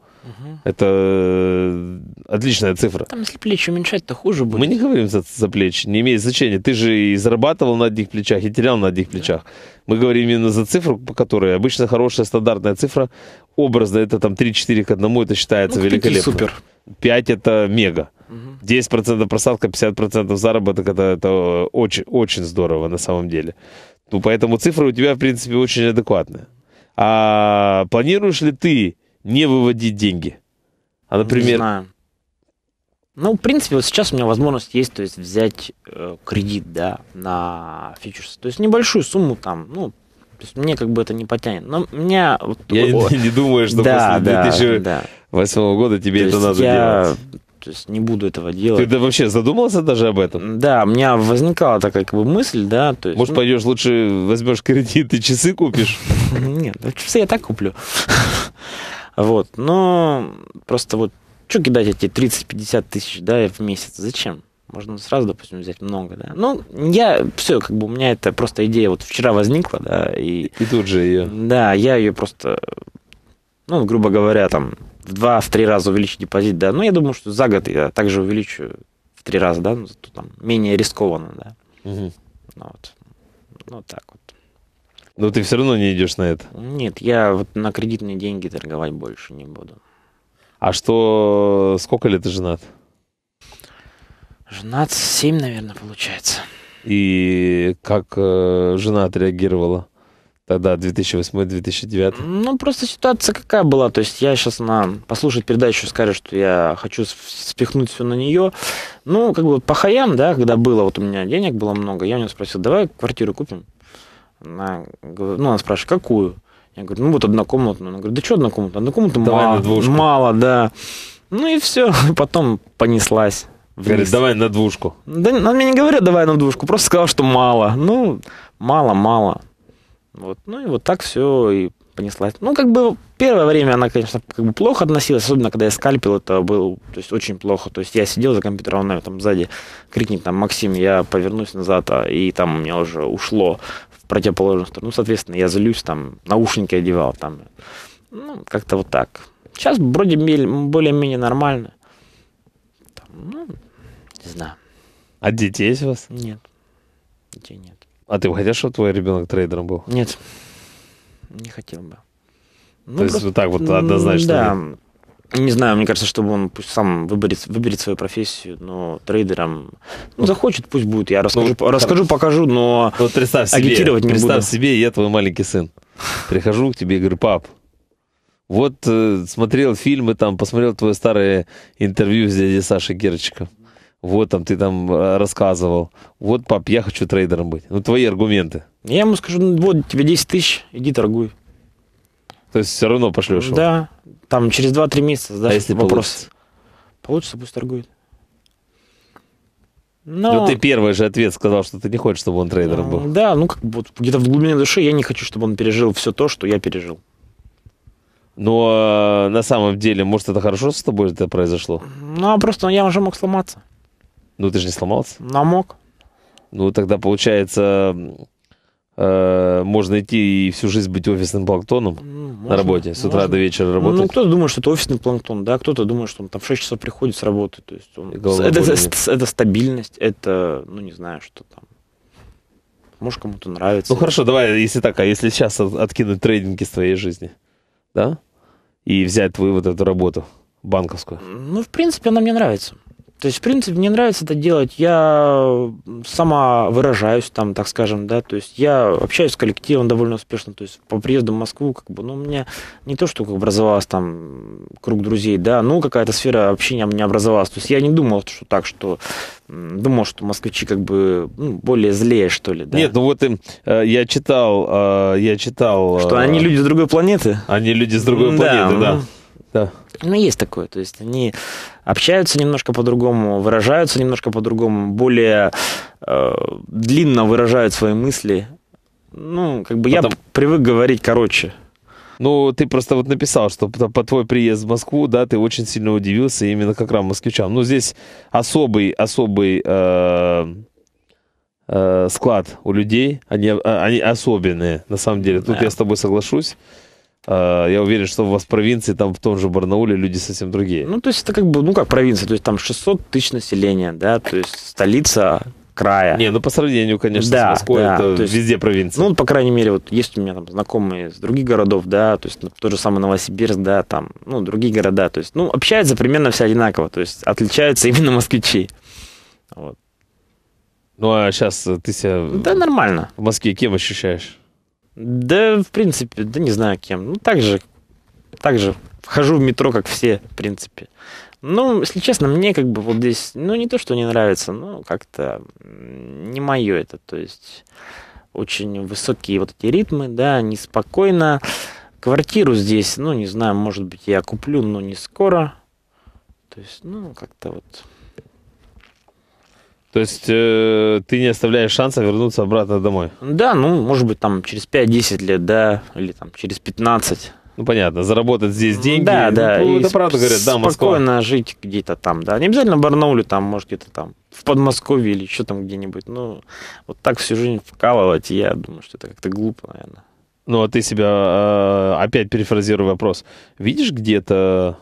Это э, отличная цифра. Там, если плечи уменьшать, то хуже будет. Мы не говорим за, за плечи, не имеет значения. Ты же и зарабатывал на одних плечах, и терял на одних да. плечах. Мы говорим именно за цифру, по которой обычно хорошая стандартная цифра, образно это там 3-4 к 1, это считается ну, великолепно. супер. 5 это мега. 10% просадка, 50% заработок, это, это очень, очень здорово на самом деле. Ну, поэтому цифры у тебя, в принципе, очень адекватные. А планируешь ли ты не выводить деньги? А, например... Не знаю. Ну, в принципе, вот сейчас у меня возможность есть, то есть взять э, кредит, да, на фьючерсы. То есть небольшую сумму там, ну, то есть мне как бы это не потянет. Но меня... Вот, я о, не, не думаю, что да, после 2008 да, да. года тебе то это надо я... делать. То есть не буду этого делать. Ты вообще задумался даже об этом? Да, у меня возникала такая как бы мысль, да. То есть, Может, ну... пойдешь лучше возьмешь кредит и часы купишь? Нет, ну, часы я так куплю. Вот, но просто вот, что кидать эти 30-50 тысяч, да, в месяц, зачем? Можно сразу, допустим, взять много, да. Ну, я, все, как бы у меня это просто идея вот вчера возникла, да, и... И тут же ее. Да, я ее просто, ну, грубо говоря, там, в два, в три раза увеличить депозит, да. Ну, я думаю, что за год я также увеличу в три раза, да, ну, зато там менее рискованно, да. Угу. Ну, вот. ну, так вот. Но ты все равно не идешь на это. Нет, я вот на кредитные деньги торговать больше не буду. А что, сколько лет ты женат? Женат 7, наверное, получается. И как э, жена отреагировала? Тогда э, 2008-2009. Ну, просто ситуация какая была. То есть я сейчас на послушать передачу скажет, что я хочу спихнуть все на нее. Ну, как бы по хаям, да, когда было, вот у меня денег было много, я у нее спросил, давай квартиру купим. Она, ну, она спрашивает, какую? Я говорю, ну вот однокомнатную. Она говорит, да что однокомнатную? Однокомнатную давай мало. На двушку. мало, да. Ну и все, потом понеслась. Вниз. Говорит, давай на двушку. Да, она мне не говорит, давай на двушку, просто сказал, что мало. Ну, мало-мало. Вот. Ну и вот так все и понеслась. Ну, как бы первое время она, конечно, как бы плохо относилась, особенно когда я скальпил, это было то есть, очень плохо. То есть я сидел за компьютером, она там сзади крикнет там, Максим, я повернусь назад, а, и там у меня уже ушло в противоположную сторону. Ну, соответственно, я злюсь, там, наушники одевал, там, ну, как-то вот так. Сейчас вроде более-менее нормально. Там, ну, не знаю. А детей есть у вас? Нет, детей нет. А ты бы хотел, чтобы твой ребенок трейдером был? Нет, не хотел бы. Ну, То просто, есть вот так вот однозначно? Да. Не знаю, мне кажется, чтобы он пусть сам выберет, выберет свою профессию, но трейдером ну, ну захочет, пусть будет. Я расскажу, ну, расскажу покажу, но ну, вот представь себе, агитировать не представь буду. себе, я твой маленький сын. Прихожу к тебе и говорю, пап, вот э, смотрел фильмы, там, посмотрел твое старое интервью с дядей Сашей Герчиком вот там ты там э, рассказывал, вот, пап, я хочу трейдером быть. Ну, твои аргументы. Я ему скажу, ну, вот тебе 10 тысяч, иди торгуй. То есть все равно пошлешь его? Да, там через 2-3 месяца да? а если вопрос. Получится? получится, пусть торгует. Ну, Но... Ну, ты первый же ответ сказал, что ты не хочешь, чтобы он трейдером был. Да, ну, как бы вот, где-то в глубине души я не хочу, чтобы он пережил все то, что я пережил. Но ну, а на самом деле, может, это хорошо с тобой это произошло? Ну, а просто я уже мог сломаться. Ну, ты же не сломался? Намок. Ну, тогда, получается, э, можно идти и всю жизнь быть офисным планктоном ну, на работе, с утра можно. до вечера работать. Ну, кто-то думает, что это офисный планктон, да, кто-то думает, что он там в 6 часов приходит с работы, то есть он... Это, это, это, стабильность, это, ну, не знаю, что там. Может, кому-то нравится. Ну, хорошо, давай, если так, а если сейчас откинуть трейдинги с твоей жизни, да, и взять твою вот эту работу банковскую? Ну, в принципе, она мне нравится. То есть, в принципе, мне нравится это делать. Я сама выражаюсь там, так скажем, да. То есть я общаюсь с коллективом довольно успешно. То есть по приезду в Москву, как бы, ну, у меня не то, что как образовалась там круг друзей, да, ну, какая-то сфера общения у меня образовалась. То есть я не думал, что так, что думал, что москвичи как бы ну, более злее, что ли, да? Нет, ну вот им, э, я читал, э, я читал... что э, они люди с другой планеты? Они люди с другой да, планеты, да. Ну. Да. Ну, есть такое. То есть они общаются немножко по-другому, выражаются немножко по-другому, более э, длинно выражают свои мысли. Ну, как бы Потом... я привык говорить короче. Ну, ты просто вот написал, что по твой приезд в Москву, да, ты очень сильно удивился именно как раз москвичам. Ну, здесь особый, особый э, э, склад у людей, они, э, они особенные, на самом деле. Тут да. я с тобой соглашусь. А, я уверен, что у вас в провинции, там в том же Барнауле люди совсем другие. Ну, то есть это как бы, ну как провинция, то есть там 600 тысяч населения, да, то есть столица края. Не, ну по сравнению, конечно, да, с Москвой, да, это то есть, везде провинция. Ну, по крайней мере, вот есть у меня там знакомые из других городов, да, то есть ну, тот же самый Новосибирск, да, там, ну, другие города, то есть, ну, общаются примерно все одинаково, то есть отличаются именно москвичи. Вот. Ну, а сейчас э, ты себя... Да нормально. В Москве кем ощущаешь? Да, в принципе, да не знаю кем. Ну, так же, так же. Хожу в метро, как все, в принципе. Ну, если честно, мне как бы вот здесь, ну, не то, что не нравится, но как-то не мое это. То есть очень высокие вот эти ритмы, да, неспокойно. Квартиру здесь, ну, не знаю, может быть, я куплю, но не скоро. То есть, ну, как-то вот то есть э, ты не оставляешь шанса вернуться обратно домой? Да, ну, может быть, там через 5-10 лет, да, или там через 15. Ну, понятно, заработать здесь деньги. Да, ну, да. Ну, это правда говорят, да, Москва. Спокойно жить где-то там, да. Не обязательно в Барнауле, там, может, где-то там в Подмосковье или еще там где-нибудь. Ну, вот так всю жизнь вкалывать, я думаю, что это как-то глупо, наверное. Ну, а ты себя, а, опять перефразирую вопрос, видишь где-то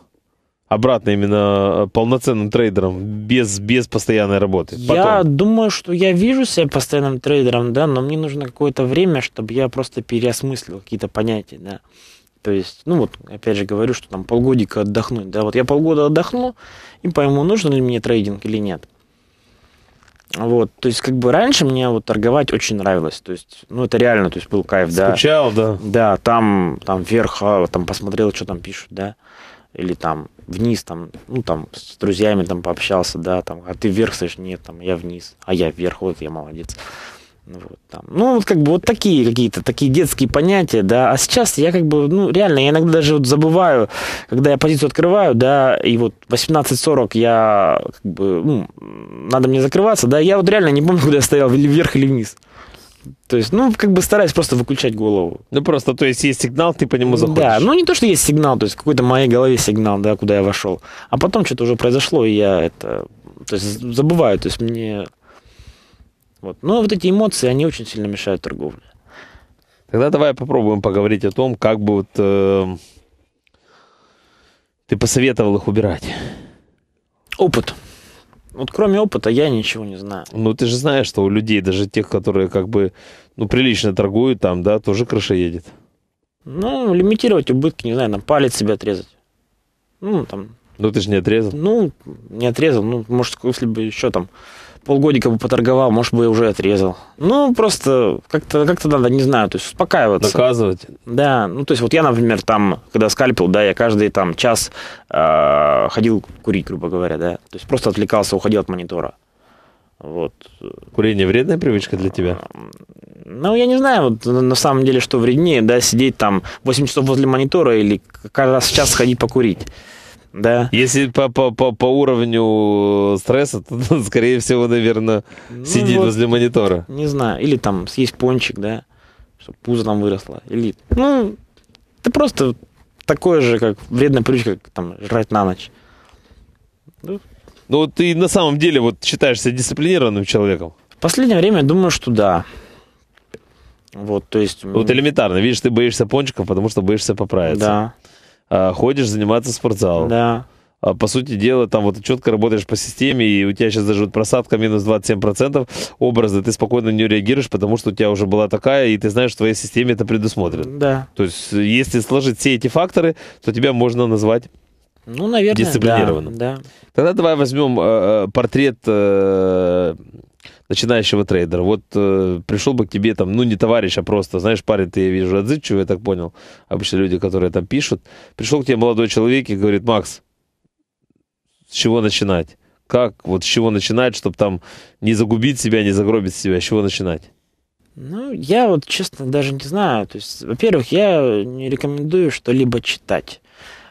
обратно именно э, полноценным трейдером без, без постоянной работы? Потом. Я думаю, что я вижу себя постоянным трейдером, да, но мне нужно какое-то время, чтобы я просто переосмыслил какие-то понятия, да. То есть, ну вот, опять же говорю, что там полгодика отдохнуть, да, вот я полгода отдохну и пойму, нужен ли мне трейдинг или нет. Вот, то есть, как бы раньше мне вот торговать очень нравилось, то есть, ну, это реально, то есть, был кайф, Скучал, да. Скучал, да. Да, там, там вверх, а, там посмотрел, что там пишут, да или там вниз, там, ну, там, с друзьями там пообщался, да, там, а ты вверх, слышишь, нет, там, я вниз, а я вверх, вот я молодец. Ну, вот, там. Ну, вот как бы вот такие какие-то, такие детские понятия, да. А сейчас я как бы, ну, реально, я иногда даже вот забываю, когда я позицию открываю, да, и вот 18.40 я, как бы, ну, надо мне закрываться, да, я вот реально не помню, куда я стоял, или вверх, или вниз. То есть, ну, как бы стараюсь просто выключать голову. Ну, просто, то есть, есть сигнал, ты по нему заходишь. Да, ну, не то, что есть сигнал, то есть, какой-то в моей голове сигнал, да, куда я вошел. А потом что-то уже произошло, и я это, то есть, забываю, то есть, мне... Вот. Но вот эти эмоции, они очень сильно мешают торговле. Тогда давай попробуем поговорить о том, как бы вот э, ты посоветовал их убирать. Опыт. Вот кроме опыта я ничего не знаю. Ну, ты же знаешь, что у людей, даже тех, которые как бы, ну, прилично торгуют там, да, тоже крыша едет. Ну, лимитировать убытки, не знаю, там палец себе отрезать. Ну, там... Ну, ты же не отрезал. Ну, не отрезал. Ну, может, если бы еще там полгодика бы поторговал, может бы уже отрезал. Ну, просто как-то как надо, не знаю, то есть успокаиваться. Доказывать. Да, ну, то есть вот я, например, там, когда скальпил, да, я каждый там час э, ходил курить, грубо говоря, да, то есть просто отвлекался, уходил от монитора. Вот. Курение вредная привычка для тебя? Ну, я не знаю, вот, на самом деле, что вреднее, да, сидеть там 8 часов возле монитора или каждый раз в час сходить покурить. Да. Если по, по, по, по уровню э, стресса, то, скорее всего, наверное, ну, сидит вот, возле монитора. Не знаю. Или там съесть пончик, да, чтобы пузо там выросло. Или, ну, это просто такое же, как вредная привычка, как там жрать на ночь. Ну. ну, вот ты на самом деле вот считаешься дисциплинированным человеком? В последнее время думаю, что да. Вот, то есть... Вот элементарно, видишь, ты боишься пончиков, потому что боишься поправиться. Да. А, ходишь заниматься спортзалом. Да. А, по сути дела, там вот четко работаешь по системе, и у тебя сейчас даже вот просадка минус 27% образа, ты спокойно не реагируешь, потому что у тебя уже была такая, и ты знаешь, что в твоей системе это предусмотрено. Да. То есть, если сложить все эти факторы, то тебя можно назвать ну, наверное, дисциплинированным. Да, да. Тогда давай возьмем э, э, портрет э, начинающего трейдера. Вот э, пришел бы к тебе там, ну не товарищ, а просто, знаешь, парень, ты, я вижу, отзывчивый, я так понял, обычно люди, которые там пишут. Пришел к тебе молодой человек и говорит, Макс, с чего начинать? Как, вот с чего начинать, чтобы там не загубить себя, не загробить себя, с чего начинать? Ну, я вот, честно, даже не знаю. То есть, во-первых, я не рекомендую что-либо читать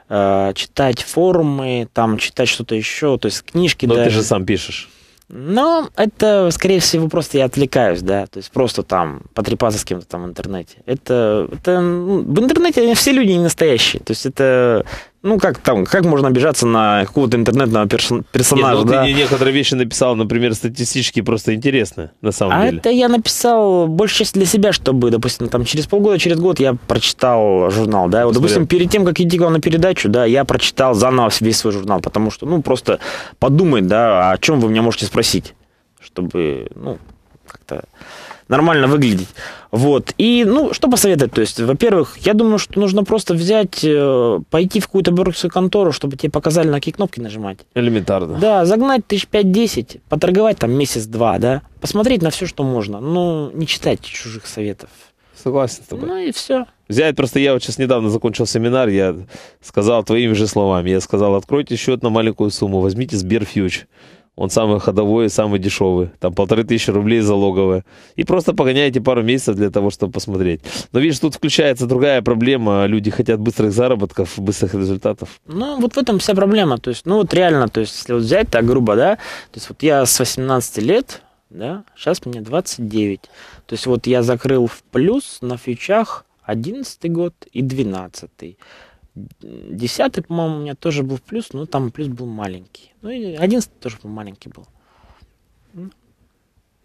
э, читать форумы, там читать что-то еще, то есть книжки Но даже. ты же сам пишешь. Но это, скорее всего, просто я отвлекаюсь, да, то есть просто там потрепаться с кем-то там в интернете. Это, это ну, в интернете все люди не настоящие, то есть это ну, как там, как можно обижаться на какого-то интернетного ну, персонажа, Нет, ну, да? Ты некоторые вещи написал, например, статистически просто интересно, на самом а деле. А это я написал больше для себя, чтобы, допустим, там через полгода, через год я прочитал журнал, да? Вот, допустим, перед тем, как идти к вам на передачу, да, я прочитал заново весь свой журнал, потому что, ну, просто подумать, да, о чем вы меня можете спросить, чтобы, ну, как-то нормально выглядеть. Вот. И, ну, что посоветовать? То есть, во-первых, я думаю, что нужно просто взять, э, пойти в какую-то брокерскую контору, чтобы тебе показали, на какие кнопки нажимать. Элементарно. Да, загнать тысяч пять-десять, поторговать там месяц-два, да, посмотреть на все, что можно, но не читать чужих советов. Согласен с тобой. Ну и все. Взять просто, я вот сейчас недавно закончил семинар, я сказал твоими же словами, я сказал, откройте счет на маленькую сумму, возьмите Сберфьюч. Он самый ходовой и самый дешевый. Там полторы тысячи рублей залоговые. И просто погоняете пару месяцев для того, чтобы посмотреть. Но видишь, тут включается другая проблема. Люди хотят быстрых заработков, быстрых результатов. Ну, вот в этом вся проблема. То есть, ну, вот реально, то есть, если вот взять так грубо, да, то есть, вот я с 18 лет, да, сейчас мне 29. То есть, вот я закрыл в плюс на фьючах 11 год и 12. -й. Десятый, по-моему, у меня тоже был в плюс, но там плюс был маленький. Ну и одиннадцатый тоже был маленький был.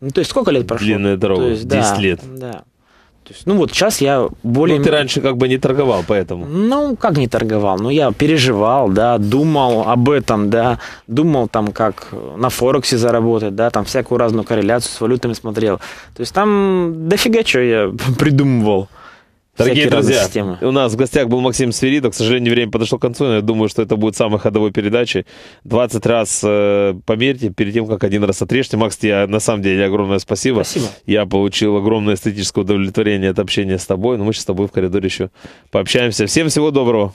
Ну, то есть сколько лет прошло? Длинная дорога, то есть, 10 да, лет. Да. То есть, ну вот сейчас я более... Ну ты раньше как бы не торговал, поэтому... Ну, как не торговал? Ну, я переживал, да, думал об этом, да, думал там, как на Форексе заработать, да, там всякую разную корреляцию с валютами смотрел. То есть там дофига чего я придумывал. Дорогие друзья, у нас в гостях был Максим Сверидов. К сожалению, время подошло к концу, но я думаю, что это будет самой ходовой передачей. 20 раз э, померьте перед тем, как один раз отрежьте. Макс, я на самом деле огромное спасибо. Спасибо. Я получил огромное эстетическое удовлетворение от общения с тобой. Но мы сейчас с тобой в коридоре еще пообщаемся. Всем всего доброго.